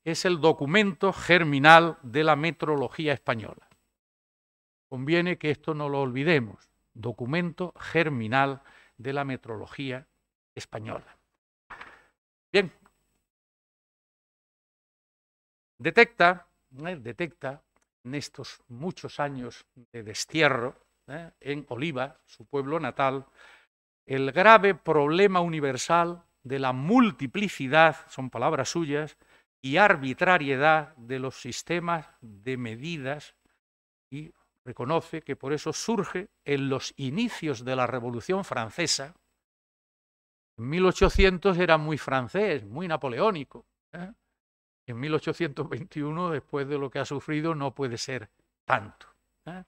es el documento germinal de la metrología española. Conviene que esto no lo olvidemos, documento germinal de la metrología española. Bien. Detecta, eh, detecta en estos muchos años de destierro eh, en Oliva, su pueblo natal, el grave problema universal de la multiplicidad, son palabras suyas, y arbitrariedad de los sistemas de medidas y reconoce que por eso surge en los inicios de la Revolución Francesa en 1800 era muy francés, muy napoleónico. ¿eh? En 1821, después de lo que ha sufrido, no puede ser tanto. ¿eh?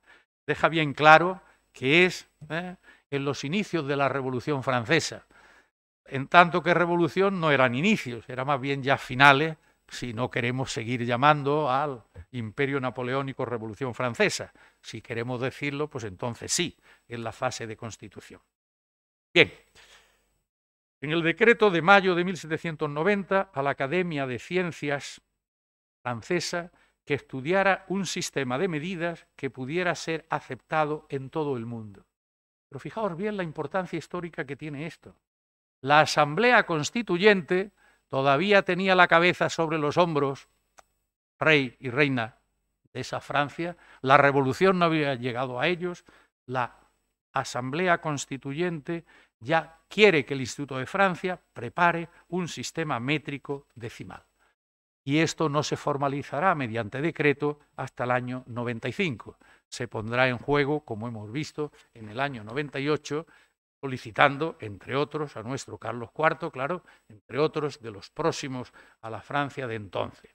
Deja bien claro que es ¿eh? en los inicios de la Revolución Francesa. En tanto que revolución no eran inicios, era más bien ya finales, si no queremos seguir llamando al Imperio Napoleónico Revolución Francesa. Si queremos decirlo, pues entonces sí, en la fase de constitución. Bien. En el decreto de mayo de 1790 a la Academia de Ciencias francesa que estudiara un sistema de medidas que pudiera ser aceptado en todo el mundo. Pero fijaos bien la importancia histórica que tiene esto. La Asamblea Constituyente todavía tenía la cabeza sobre los hombros, rey y reina de esa Francia, la revolución no había llegado a ellos, la Asamblea Constituyente ya quiere que el Instituto de Francia prepare un sistema métrico decimal. Y esto no se formalizará mediante decreto hasta el año 95. Se pondrá en juego, como hemos visto, en el año 98, solicitando, entre otros, a nuestro Carlos IV, claro, entre otros de los próximos a la Francia de entonces.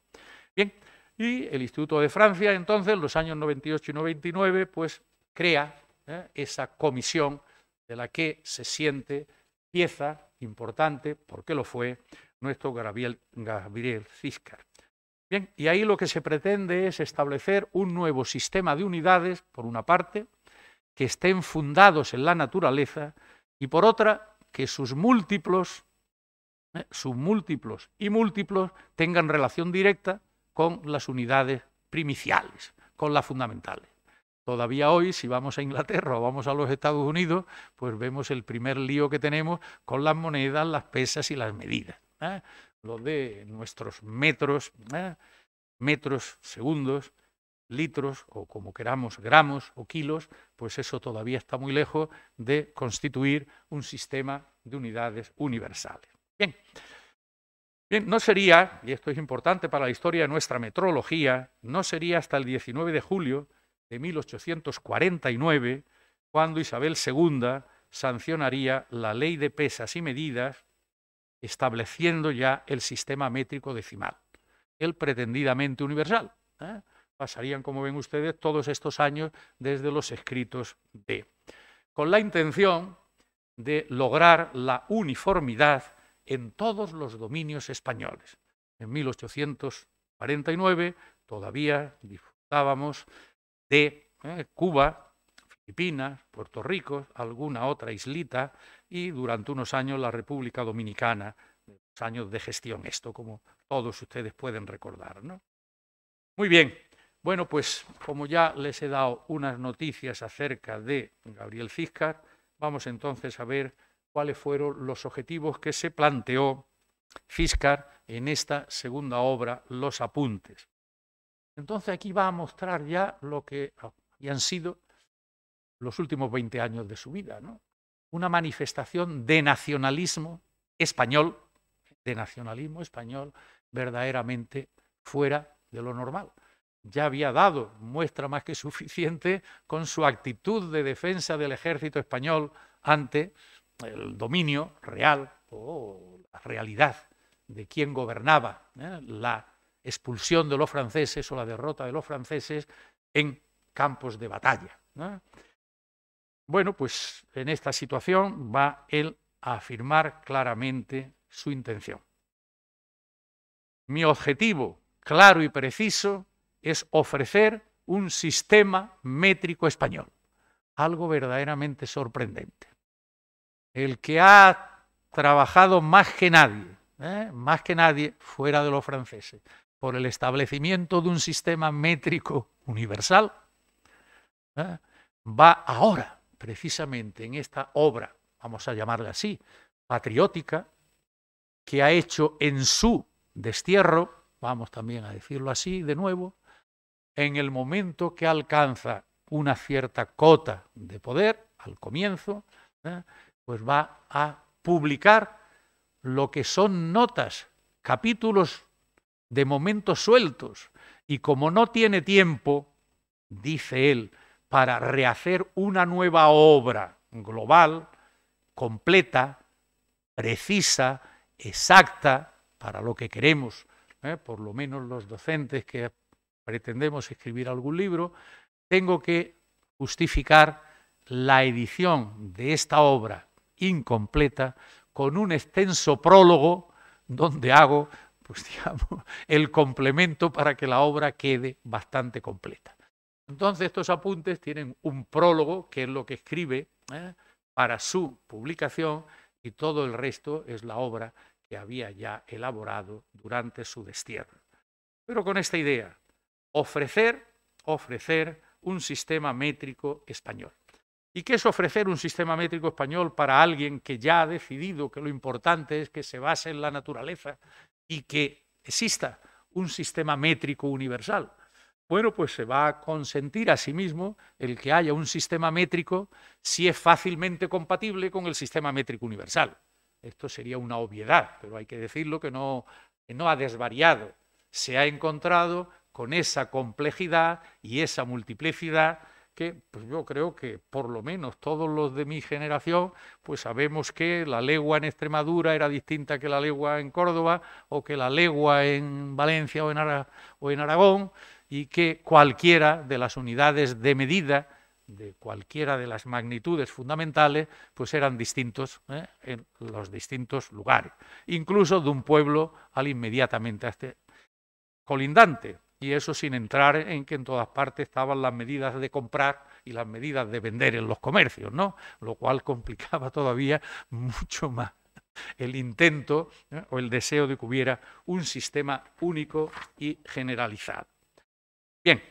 Bien, y el Instituto de Francia entonces, en los años 98 y 99, pues crea ¿eh? esa comisión de la que se siente pieza importante, porque lo fue, nuestro Gabriel, Gabriel Bien, y ahí lo que se pretende es establecer un nuevo sistema de unidades, por una parte, que estén fundados en la naturaleza y por otra, que sus múltiplos, eh, sus múltiplos y múltiplos tengan relación directa con las unidades primiciales, con las fundamentales. Todavía hoy, si vamos a Inglaterra o vamos a los Estados Unidos, pues vemos el primer lío que tenemos con las monedas, las pesas y las medidas. ¿eh? Lo de nuestros metros, ¿eh? metros, segundos, litros o como queramos, gramos o kilos, pues eso todavía está muy lejos de constituir un sistema de unidades universales. Bien. Bien, no sería, y esto es importante para la historia de nuestra metrología, no sería hasta el 19 de julio de 1849, cuando Isabel II sancionaría la ley de pesas y medidas, estableciendo ya el sistema métrico decimal, el pretendidamente universal. ¿eh? Pasarían, como ven ustedes, todos estos años desde los escritos de, con la intención de lograr la uniformidad en todos los dominios españoles. En 1849 todavía disfrutábamos de eh, Cuba, Filipinas, Puerto Rico, alguna otra islita y durante unos años la República Dominicana, los años de gestión, esto como todos ustedes pueden recordar. Muy bien, bueno, pues como ya les he dado unas noticias acerca de Gabriel Fiscar, vamos entonces a ver cuáles fueron los objetivos que se planteó Ciscar en esta segunda obra, Los Apuntes. Entonces aquí va a mostrar ya lo que habían sido los últimos 20 años de su vida, ¿no? una manifestación de nacionalismo español, de nacionalismo español verdaderamente fuera de lo normal. Ya había dado muestra más que suficiente con su actitud de defensa del ejército español ante el dominio real o la realidad de quien gobernaba, ¿eh? la expulsión de los franceses o la derrota de los franceses en campos de batalla. Bueno, pues en esta situación va él a afirmar claramente su intención. Mi objetivo claro y preciso es ofrecer un sistema métrico español, algo verdaderamente sorprendente. El que ha trabajado más que nadie, ¿eh? más que nadie fuera de los franceses, por el establecimiento de un sistema métrico universal, ¿eh? va ahora, precisamente en esta obra, vamos a llamarla así, patriótica, que ha hecho en su destierro, vamos también a decirlo así de nuevo, en el momento que alcanza una cierta cota de poder, al comienzo, ¿eh? pues va a publicar lo que son notas, capítulos de momentos sueltos. Y como no tiene tiempo, dice él, para rehacer una nueva obra global, completa, precisa, exacta, para lo que queremos, ¿eh? por lo menos los docentes que pretendemos escribir algún libro, tengo que justificar la edición de esta obra incompleta con un extenso prólogo donde hago pues digamos, el complemento para que la obra quede bastante completa. Entonces estos apuntes tienen un prólogo, que es lo que escribe ¿eh? para su publicación, y todo el resto es la obra que había ya elaborado durante su destierro. Pero con esta idea, ofrecer, ofrecer un sistema métrico español. ¿Y qué es ofrecer un sistema métrico español para alguien que ya ha decidido que lo importante es que se base en la naturaleza y que exista un sistema métrico universal. Bueno, pues se va a consentir a sí mismo el que haya un sistema métrico si es fácilmente compatible con el sistema métrico universal. Esto sería una obviedad, pero hay que decirlo que no, que no ha desvariado. Se ha encontrado con esa complejidad y esa multiplicidad que pues yo creo que por lo menos todos los de mi generación, pues sabemos que la legua en Extremadura era distinta que la legua en Córdoba o que la legua en Valencia o en, Aragón y que cualquiera de las unidades de medida de cualquiera de las magnitudes fundamentales, pues eran distintos ¿eh? en los distintos lugares, incluso de un pueblo al inmediatamente a este colindante y eso sin entrar en que en todas partes estaban las medidas de comprar y las medidas de vender en los comercios, ¿no? Lo cual complicaba todavía mucho más el intento ¿eh? o el deseo de que hubiera un sistema único y generalizado. Bien,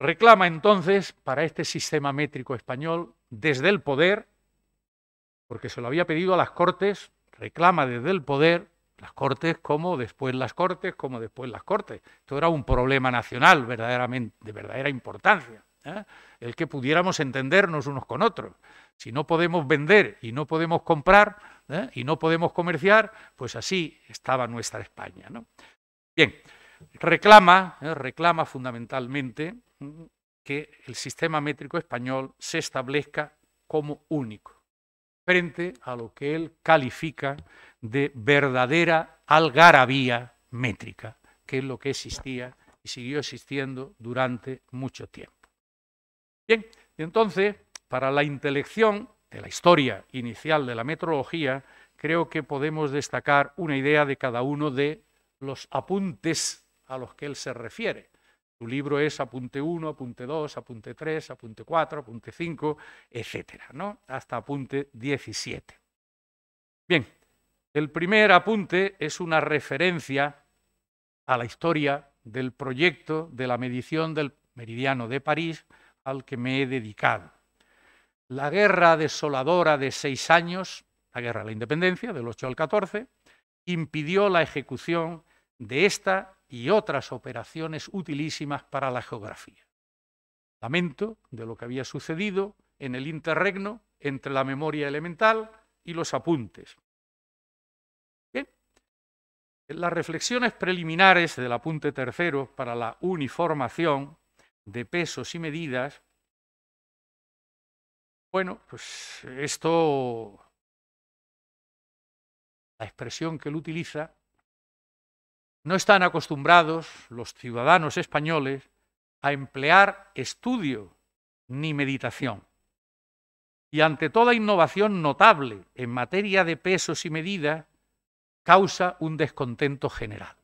reclama entonces para este sistema métrico español desde el poder, porque se lo había pedido a las Cortes, reclama desde el poder las Cortes como después las Cortes, como después las Cortes. Esto era un problema nacional verdaderamente, de verdadera importancia. ¿eh? El que pudiéramos entendernos unos con otros. Si no podemos vender y no podemos comprar ¿eh? y no podemos comerciar, pues así estaba nuestra España. Bien, reclama, ¿eh? reclama fundamentalmente que el sistema métrico español se establezca como único frente a lo que él califica de verdadera algarabía métrica, que es lo que existía y siguió existiendo durante mucho tiempo. Bien, entonces, para la intelección de la historia inicial de la metrología, creo que podemos destacar una idea de cada uno de los apuntes a los que él se refiere. Tu libro es apunte 1, apunte 2, apunte 3, apunte 4, apunte 5, etcétera, ¿no? Hasta apunte 17. Bien, el primer apunte es una referencia a la historia del proyecto de la medición del meridiano de París al que me he dedicado. La guerra desoladora de seis años, la guerra de la independencia, del 8 al 14, impidió la ejecución de esta y otras operaciones utilísimas para la geografía. Lamento de lo que había sucedido en el interregno entre la memoria elemental y los apuntes. las reflexiones preliminares del apunte tercero para la uniformación de pesos y medidas, bueno, pues esto, la expresión que él utiliza no están acostumbrados los ciudadanos españoles a emplear estudio ni meditación. Y ante toda innovación notable en materia de pesos y medidas, causa un descontento general.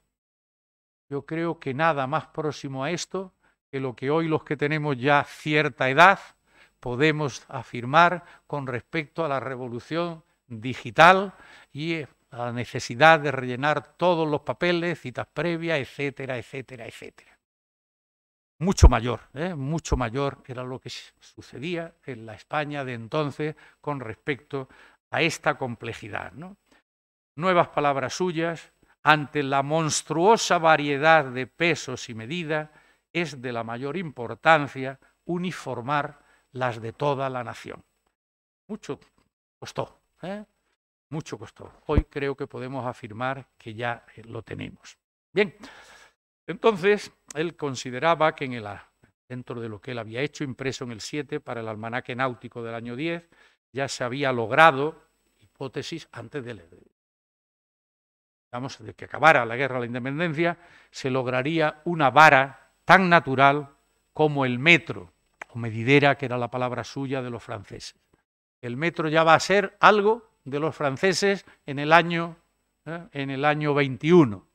Yo creo que nada más próximo a esto que lo que hoy los que tenemos ya cierta edad podemos afirmar con respecto a la revolución digital y la necesidad de rellenar todos los papeles, citas previas, etcétera, etcétera, etcétera. Mucho mayor, ¿eh? mucho mayor era lo que sucedía en la España de entonces con respecto a esta complejidad. Nuevas palabras suyas, ante la monstruosa variedad de pesos y medidas, es de la mayor importancia uniformar las de toda la nación. Mucho costó, ¿eh? mucho costó. Hoy creo que podemos afirmar que ya eh, lo tenemos. Bien, entonces él consideraba que en el, ah, dentro de lo que él había hecho, impreso en el 7 para el almanaque náutico del año 10, ya se había logrado hipótesis antes de, digamos, de que acabara la guerra de la independencia, se lograría una vara tan natural como el metro, o medidera, que era la palabra suya de los franceses. El metro ya va a ser algo de los franceses en el año, ¿eh? en el año 21.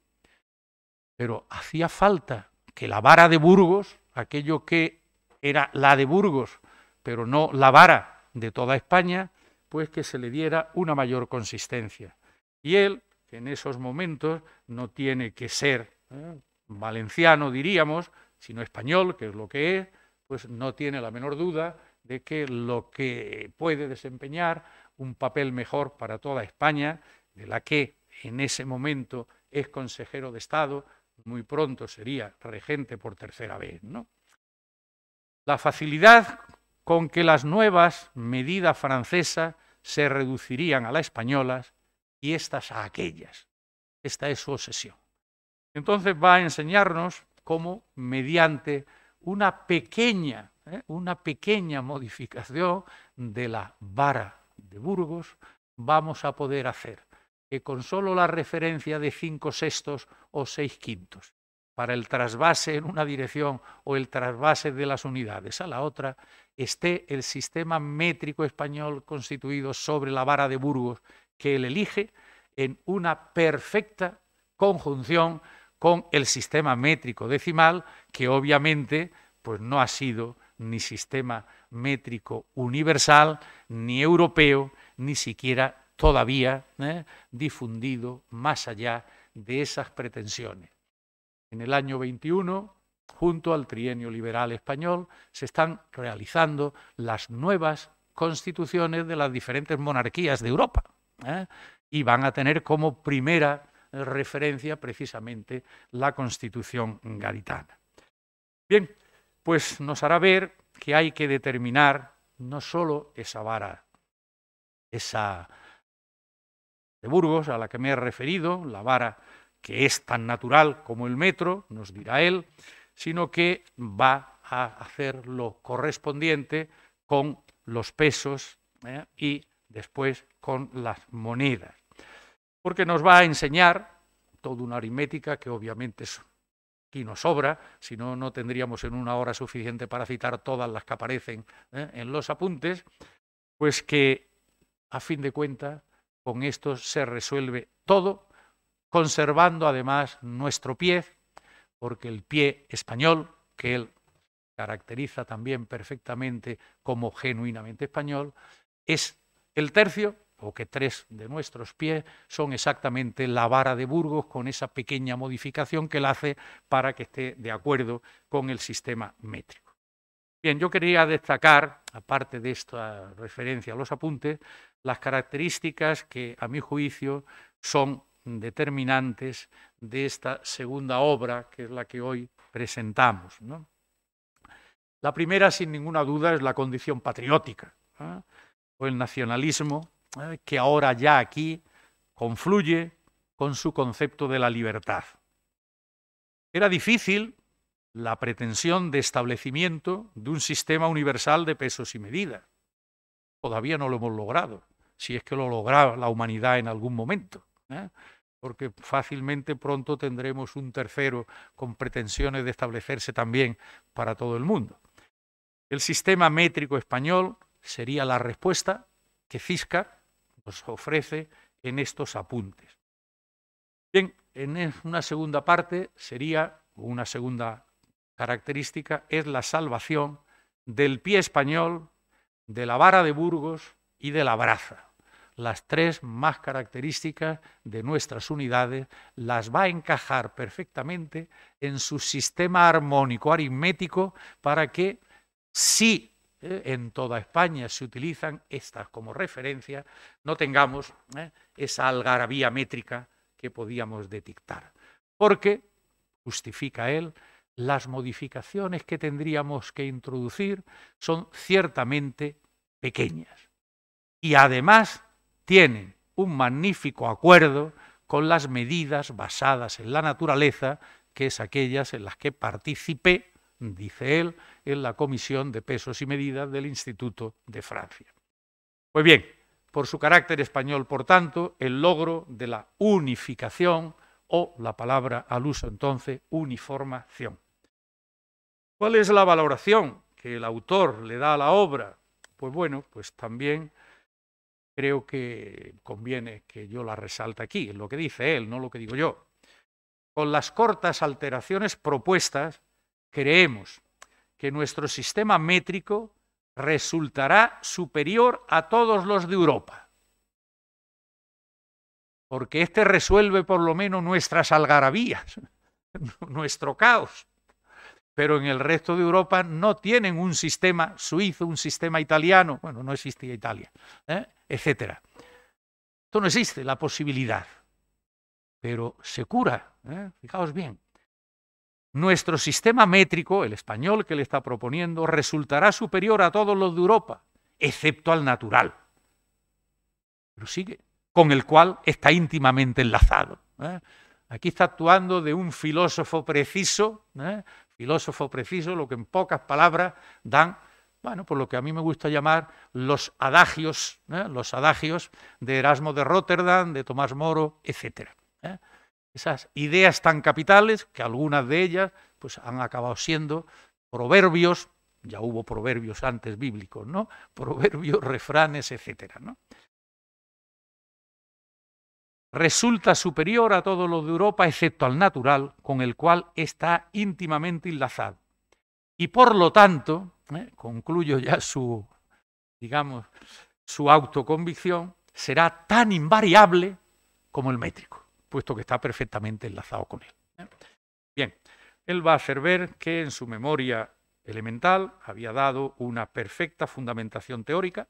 Pero hacía falta que la vara de Burgos, aquello que era la de Burgos, pero no la vara de toda España, pues que se le diera una mayor consistencia. Y él, en esos momentos no tiene que ser ¿eh? valenciano, diríamos, sino español, que es lo que es, pues no tiene la menor duda de que lo que puede desempeñar un papel mejor para toda España, de la que en ese momento es consejero de Estado, muy pronto sería regente por tercera vez. La facilidad con que las nuevas medidas francesas se reducirían a las españolas y estas a aquellas. Esta es su obsesión. Entonces va a enseñarnos cómo mediante una pequeña, ¿eh? una pequeña modificación de la vara de Burgos, vamos a poder hacer que con solo la referencia de cinco sextos o seis quintos para el trasvase en una dirección o el trasvase de las unidades a la otra, esté el sistema métrico español constituido sobre la vara de Burgos que él elige en una perfecta conjunción con el sistema métrico decimal, que obviamente pues no ha sido ni sistema métrico universal, ni europeo, ni siquiera todavía ¿eh? difundido más allá de esas pretensiones. En el año 21, junto al Trienio Liberal Español, se están realizando las nuevas constituciones de las diferentes monarquías de Europa ¿eh? y van a tener como primera referencia precisamente la constitución garitana. Bien, pues nos hará ver que hay que determinar no solo esa vara, esa de Burgos a la que me he referido, la vara que es tan natural como el metro, nos dirá él, sino que va a hacer lo correspondiente con los pesos ¿eh? y después con las monedas. Porque nos va a enseñar toda una aritmética que obviamente es Aquí nos sobra, si no, no tendríamos en una hora suficiente para citar todas las que aparecen ¿eh? en los apuntes, pues que a fin de cuentas con esto se resuelve todo, conservando además nuestro pie, porque el pie español, que él caracteriza también perfectamente como genuinamente español, es el tercio o que tres de nuestros pies son exactamente la vara de Burgos con esa pequeña modificación que la hace para que esté de acuerdo con el sistema métrico. Bien, yo quería destacar, aparte de esta referencia a los apuntes, las características que a mi juicio son determinantes de esta segunda obra, que es la que hoy presentamos. La primera, sin ninguna duda, es la condición patriótica ¿eh? o el nacionalismo eh, que ahora ya aquí confluye con su concepto de la libertad. Era difícil la pretensión de establecimiento de un sistema universal de pesos y medidas. Todavía no lo hemos logrado, si es que lo lograba la humanidad en algún momento, ¿eh? porque fácilmente pronto tendremos un tercero con pretensiones de establecerse también para todo el mundo. El sistema métrico español sería la respuesta que Cisca ofrece en estos apuntes. Bien, en una segunda parte sería, una segunda característica, es la salvación del pie español, de la vara de Burgos y de la braza. Las tres más características de nuestras unidades las va a encajar perfectamente en su sistema armónico aritmético para que si ¿eh? en toda España se utilizan estas como referencia, no tengamos ¿eh? esa algarabía métrica que podíamos detectar. Porque, justifica él, las modificaciones que tendríamos que introducir son ciertamente pequeñas. Y además tienen un magnífico acuerdo con las medidas basadas en la naturaleza, que es aquellas en las que participé dice él, en la Comisión de Pesos y Medidas del Instituto de Francia. Pues bien, por su carácter español, por tanto, el logro de la unificación o la palabra al uso entonces, uniformación. ¿Cuál es la valoración que el autor le da a la obra? Pues bueno, pues también creo que conviene que yo la resalte aquí, lo que dice él, no lo que digo yo. Con las cortas alteraciones propuestas, creemos que nuestro sistema métrico resultará superior a todos los de Europa, porque este resuelve por lo menos nuestras algarabías, nuestro caos. Pero en el resto de Europa no tienen un sistema suizo, un sistema italiano, bueno, no existía Italia, etc. ¿eh? etcétera. Esto no existe, la posibilidad, pero se cura, ¿eh? fijaos bien nuestro sistema métrico, el español que le está proponiendo, resultará superior a todos los de Europa, excepto al natural. Pero sigue, con el cual está íntimamente enlazado. ¿eh? Aquí está actuando de un filósofo preciso, ¿eh? filósofo preciso, lo que en pocas palabras dan, bueno, por lo que a mí me gusta llamar los adagios, ¿eh? los adagios de Erasmo de Rotterdam, de Tomás Moro, etc esas ideas tan capitales, que algunas de ellas pues, han acabado siendo proverbios, ya hubo proverbios antes bíblicos, ¿no? Proverbios, refranes, etc. ¿no? Resulta superior a todo lo de Europa, excepto al natural, con el cual está íntimamente enlazado. Y por lo tanto, ¿eh? concluyo ya su, digamos, su autoconvicción, será tan invariable como el métrico puesto que está perfectamente enlazado con él. ¿eh? Bien, él va a hacer ver que en su memoria elemental había dado una perfecta fundamentación teórica,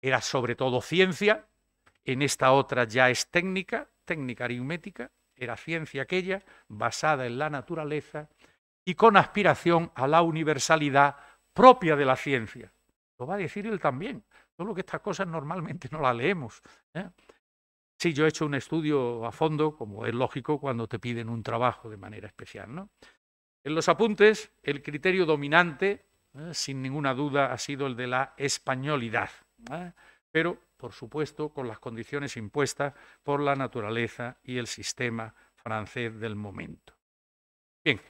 era sobre todo ciencia, en esta otra ya es técnica, técnica aritmética, era ciencia aquella basada en la naturaleza y con aspiración a la universalidad propia de la ciencia. Lo va a decir él también, solo que estas cosas normalmente no las leemos. ¿eh? Sí, yo he hecho un estudio a fondo, como es lógico cuando te piden un trabajo de manera especial. ¿no? En los apuntes, el criterio dominante, ¿eh? sin ninguna duda, ha sido el de la españolidad, ¿eh? pero, por supuesto, con las condiciones impuestas por la naturaleza y el sistema francés del momento. Bien,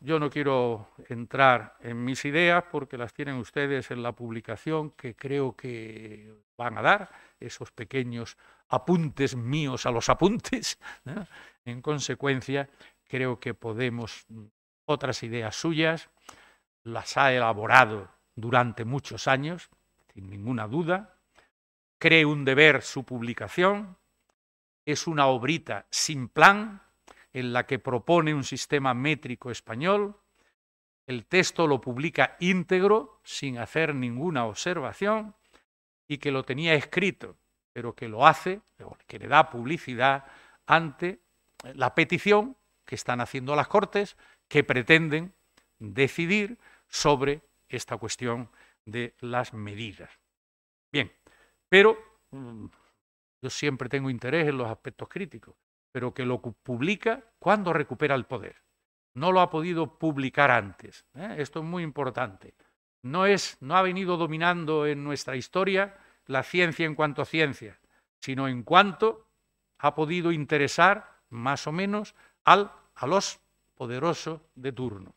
yo no quiero entrar en mis ideas porque las tienen ustedes en la publicación que creo que van a dar, esos pequeños apuntes míos a los apuntes. En consecuencia, creo que podemos, mm, otras ideas suyas, las ha elaborado durante muchos años, sin ninguna duda. Cree un deber su publicación. Es una obrita sin plan en la que propone un sistema métrico español. El texto lo publica íntegro, sin hacer ninguna observación, y que lo tenía escrito pero que lo hace, que le da publicidad ante la petición que están haciendo las Cortes, que pretenden decidir sobre esta cuestión de las medidas. Bien, pero mm, yo siempre tengo interés en los aspectos críticos, pero que lo publica cuando recupera el poder. No lo ha podido publicar antes. ¿eh? Esto es muy importante. No, es, no ha venido dominando en nuestra historia la ciencia en cuanto a ciencia, sino en cuanto ha podido interesar más o menos al, a los poderosos de turno.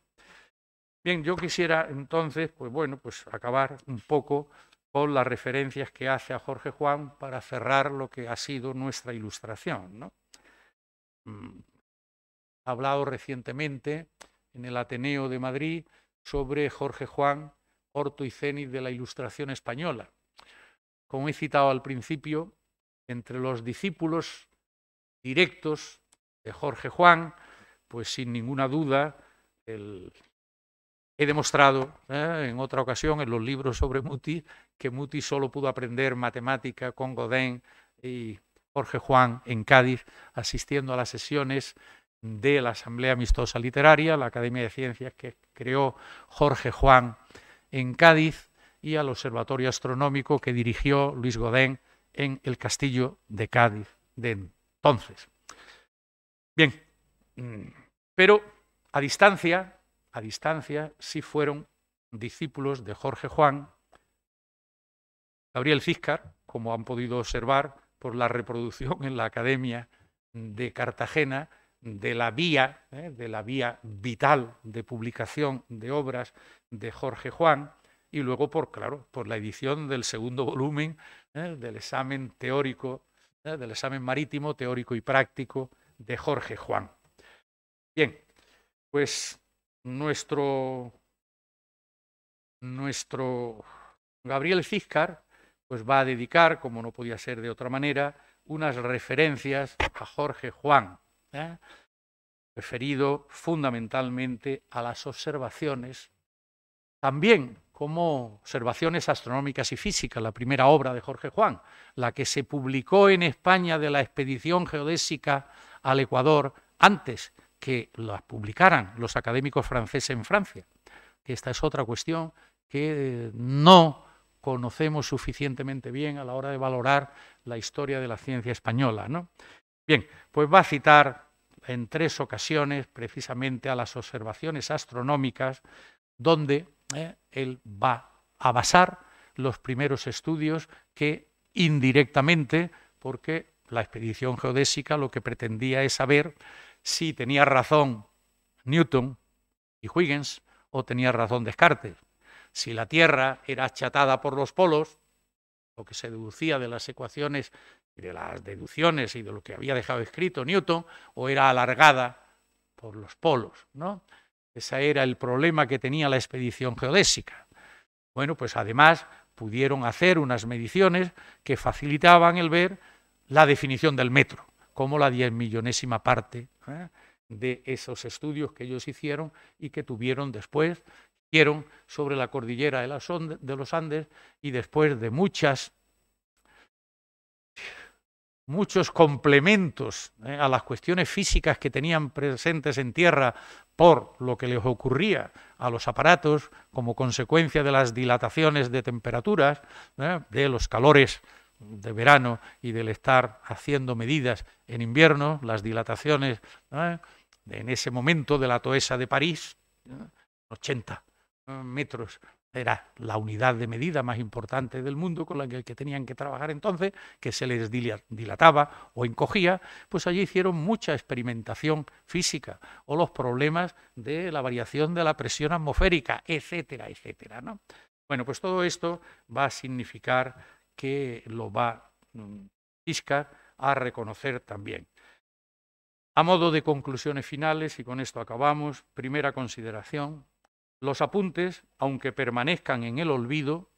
Bien, yo quisiera entonces, pues bueno, pues acabar un poco con las referencias que hace a Jorge Juan para cerrar lo que ha sido nuestra ilustración. ¿no? Mm. hablado recientemente en el Ateneo de Madrid sobre Jorge Juan, orto y Cenis de la Ilustración Española como he citado al principio, entre los discípulos directos de Jorge Juan, pues sin ninguna duda, he demostrado eh, en otra ocasión en los libros sobre Muti que Muti solo pudo aprender matemática con Godén y Jorge Juan en Cádiz, asistiendo a las sesiones de la Asamblea Amistosa Literaria, la Academia de Ciencias que creó Jorge Juan en Cádiz, y al Observatorio Astronómico que dirigió Luis Godén en el Castillo de Cádiz de entonces. Bien, mm, pero a distancia, a distancia sí fueron discípulos de Jorge Juan, Gabriel Císcar, como han podido observar por la reproducción en la Academia de Cartagena de la vía, eh, de la vía vital de publicación de obras de Jorge Juan, y luego por, claro, por la edición del segundo volumen ¿eh? del examen teórico, ¿eh? del examen marítimo teórico y práctico de Jorge Juan. Bien, pues nuestro, nuestro Gabriel Ciscar pues va a dedicar, como no podía ser de otra manera, unas referencias a Jorge Juan, ¿eh? referido fundamentalmente a las observaciones, también como Observaciones Astronómicas y Físicas, la primera obra de Jorge Juan, la que se publicó en España de la expedición geodésica al Ecuador antes que la publicaran los académicos franceses en Francia. Esta es otra cuestión que no conocemos suficientemente bien a la hora de valorar la historia de la ciencia española. ¿no? Bien, pues va a citar en tres ocasiones precisamente a las observaciones astronómicas, donde ¿eh? él va a basar los primeros estudios que indirectamente, porque la expedición geodésica lo que pretendía es saber si tenía razón Newton y Huygens o tenía razón Descartes. Si la Tierra era achatada por los polos, lo que se deducía de las ecuaciones y de las deducciones y de lo que había dejado escrito Newton, o era alargada por los polos, ¿no? Ese era el problema que tenía la expedición geodésica. Bueno, pues además pudieron hacer unas mediciones que facilitaban el ver la definición del metro, como la diez millonésima parte ¿eh? de esos estudios que ellos hicieron y que tuvieron después, hicieron sobre la cordillera de los Andes y después de muchas muchos complementos ¿eh? a las cuestiones físicas que tenían presentes en tierra por lo que les ocurría a los aparatos como consecuencia de las dilataciones de temperaturas, ¿eh? de los calores de verano y del estar haciendo medidas en invierno, las dilataciones ¿eh? en ese momento de la toesa de París, 80 metros era la unidad de medida más importante del mundo con la que tenían que trabajar entonces, que se les dilataba o encogía, pues allí hicieron mucha experimentación física o los problemas de la variación de la presión atmosférica, etcétera, etcétera. ¿no? Bueno, pues todo esto va a significar que lo va mm, isca a reconocer también. A modo de conclusiones finales, y con esto acabamos, primera consideración, los apuntes, aunque permanezcan en el olvido,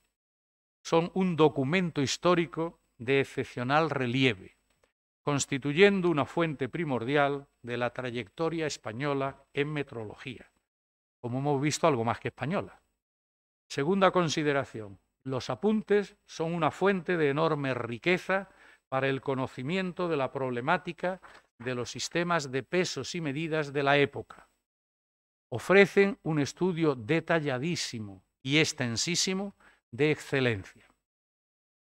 son un documento histórico de excepcional relieve, constituyendo una fuente primordial de la trayectoria española en metrología, como hemos visto algo más que española. Segunda consideración, los apuntes son una fuente de enorme riqueza para el conocimiento de la problemática de los sistemas de pesos y medidas de la época, ofrecen un estudio detalladísimo y extensísimo de excelencia.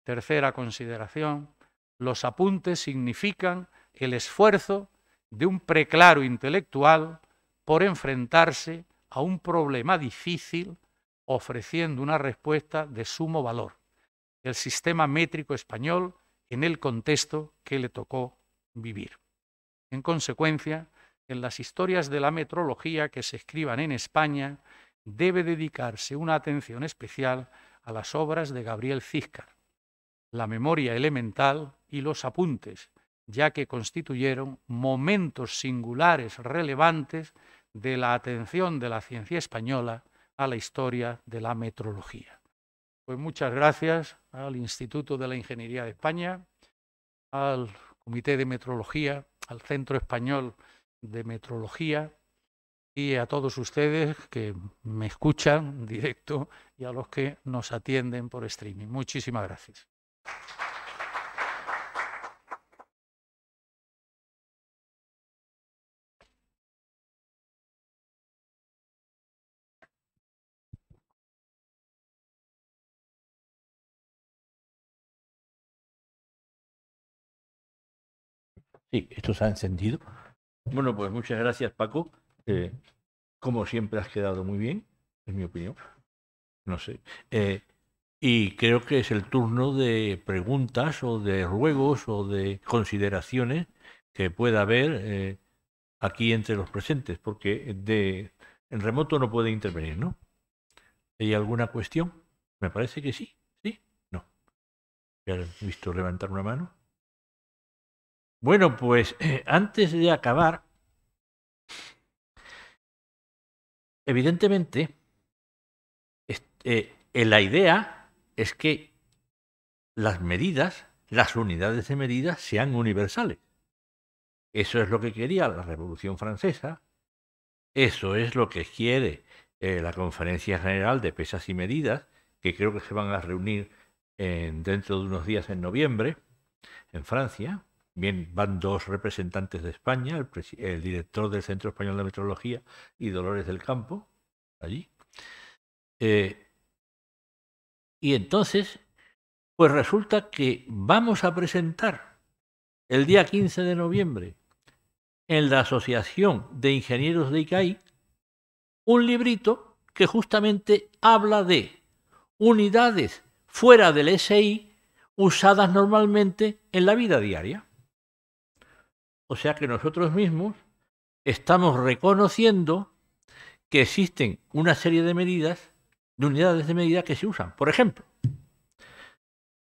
Tercera consideración, los apuntes significan el esfuerzo de un preclaro intelectual por enfrentarse a un problema difícil ofreciendo una respuesta de sumo valor, el sistema métrico español en el contexto que le tocó vivir. En consecuencia, en las historias de la metrología que se escriban en España debe dedicarse una atención especial a las obras de Gabriel Císcar, la memoria elemental y los apuntes, ya que constituyeron momentos singulares relevantes de la atención de la ciencia española a la historia de la metrología. Pues muchas gracias al Instituto de la Ingeniería de España, al Comité de Metrología, al Centro Español de metrología y a todos ustedes que me escuchan directo y a los que nos atienden por streaming. Muchísimas gracias. Sí, esto se ha encendido. Bueno, pues muchas gracias, Paco. como siempre, has quedado muy bien, en mi opinión. No sé. Eh, y creo que es el turno de preguntas o de ruegos o de consideraciones que pueda haber eh, aquí entre los presentes, porque de, en remoto no puede intervenir, ¿no? ¿Hay alguna cuestión? Me parece que sí. ¿Sí? No. ¿Ya visto levantar una mano? Bueno, pues eh, antes de acabar, evidentemente, eh, eh, la idea es que las medidas, las unidades de medidas sean universales. Eso es lo que quería la Revolución Francesa, eso es lo que quiere la Conferencia General de Pesas y Medidas, que creo que se van a reunir dentro de unos días en noviembre en Francia. Bien, van dos representantes de España, el, director del Centro Español de Metrología y Dolores del Campo, allí. Eh, y entonces, pues resulta que vamos a presentar el día 15 de noviembre en la Asociación de Ingenieros de ICAI un librito que justamente habla de unidades fuera del SI usadas normalmente en la vida diaria. O sea que nosotros mismos estamos reconociendo que existen una serie de medidas, de unidades de medida que se usan. Por ejemplo,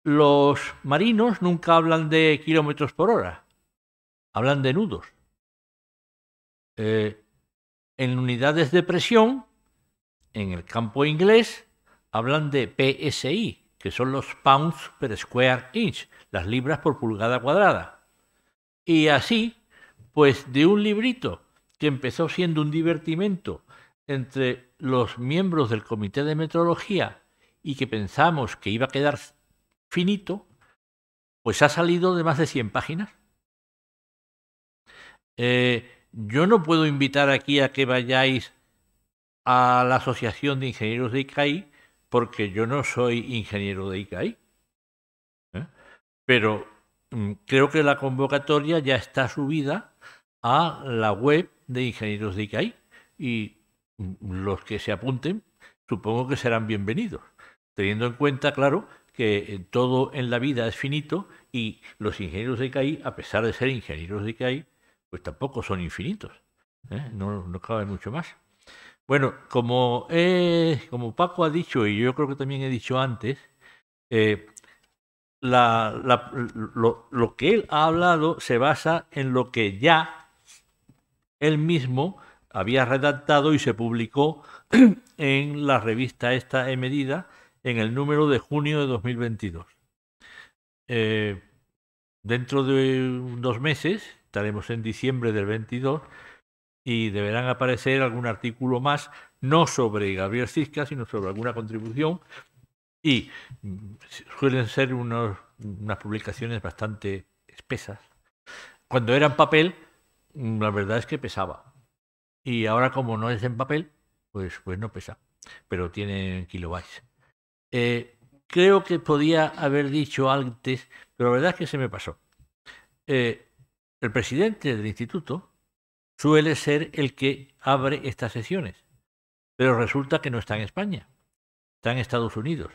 los marinos nunca hablan de kilómetros por hora, hablan de nudos. Eh, en unidades de presión, en el campo inglés, hablan de PSI, que son los pounds per square inch, las libras por pulgada cuadrada. Y así, pues de un librito que empezó siendo un divertimento entre los miembros del Comité de Metrología y que pensamos que iba a quedar finito, pues ha salido de más de 100 páginas. Eh, yo no puedo invitar aquí a que vayáis a la Asociación de Ingenieros de ICAI porque yo no soy ingeniero de ICAI. ¿eh? Pero Mm, creo que la convocatoria ya está subida a la web de Ingenieros de ICAI y mm, los que se apunten supongo que serán bienvenidos, teniendo en cuenta, claro, que eh, todo en la vida es finito y los ingenieros de ICAI, a pesar de ser ingenieros de ICAI, pues tampoco son infinitos, ¿eh? no, cabe mucho más. Bueno, como, como Paco ha dicho, y yo creo que también he dicho antes, eh, la, lo, que él ha hablado se basa en lo que ya él mismo había redactado y se publicó en la revista esta e Medida en el número de junio de 2022. Eh, dentro de dos meses, estaremos en diciembre del 22, y deberán aparecer algún artículo más, no sobre Gabriel Cisca, sino sobre alguna contribución y mm, suelen ser unas publicaciones bastante espesas. Cuando era en papel, la verdad es que pesaba. Y ahora como no es en papel, pues, pues no pesa, pero tiene kilobytes. Eh, creo que podía haber dicho antes, pero la verdad es que se me pasó. Eh, el presidente del instituto suele ser el que abre estas sesiones, pero resulta que no está en España, está en Estados Unidos.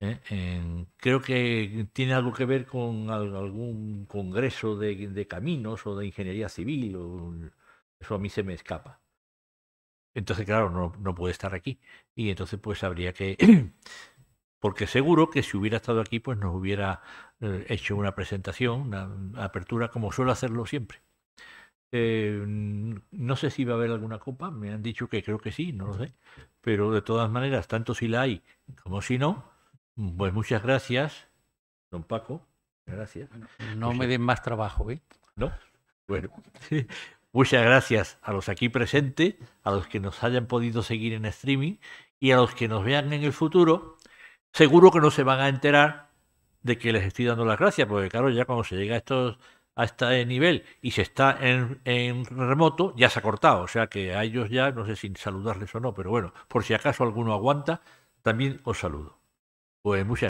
¿eh? creo que tiene algo que ver con algún congreso de, caminos o de ingeniería civil. eso a mí se me escapa. Entonces, claro, no, no puede estar aquí. Y entonces, pues habría que... Porque seguro que si hubiera estado aquí, pues nos hubiera eh, hecho una presentación, una apertura, como suelo hacerlo siempre. Eh, no sé si va a haber alguna copa, me han dicho que creo que sí, no lo sé. Pero de todas maneras, tanto si la hay como si no, pues muchas gracias, don Paco. Gracias. No me den más trabajo, ¿eh? No. Bueno, muchas gracias a los aquí presentes, a los que nos hayan podido seguir en streaming y a los que nos vean en el futuro. Seguro que no se van a enterar de que les estoy dando las gracias, porque claro, ya cuando se llega a estos a este nivel y se está en, en, remoto, ya se ha cortado. O sea que a ellos ya, no sé si saludarles o no, pero bueno, por si acaso alguno aguanta, también os saludo pues muchas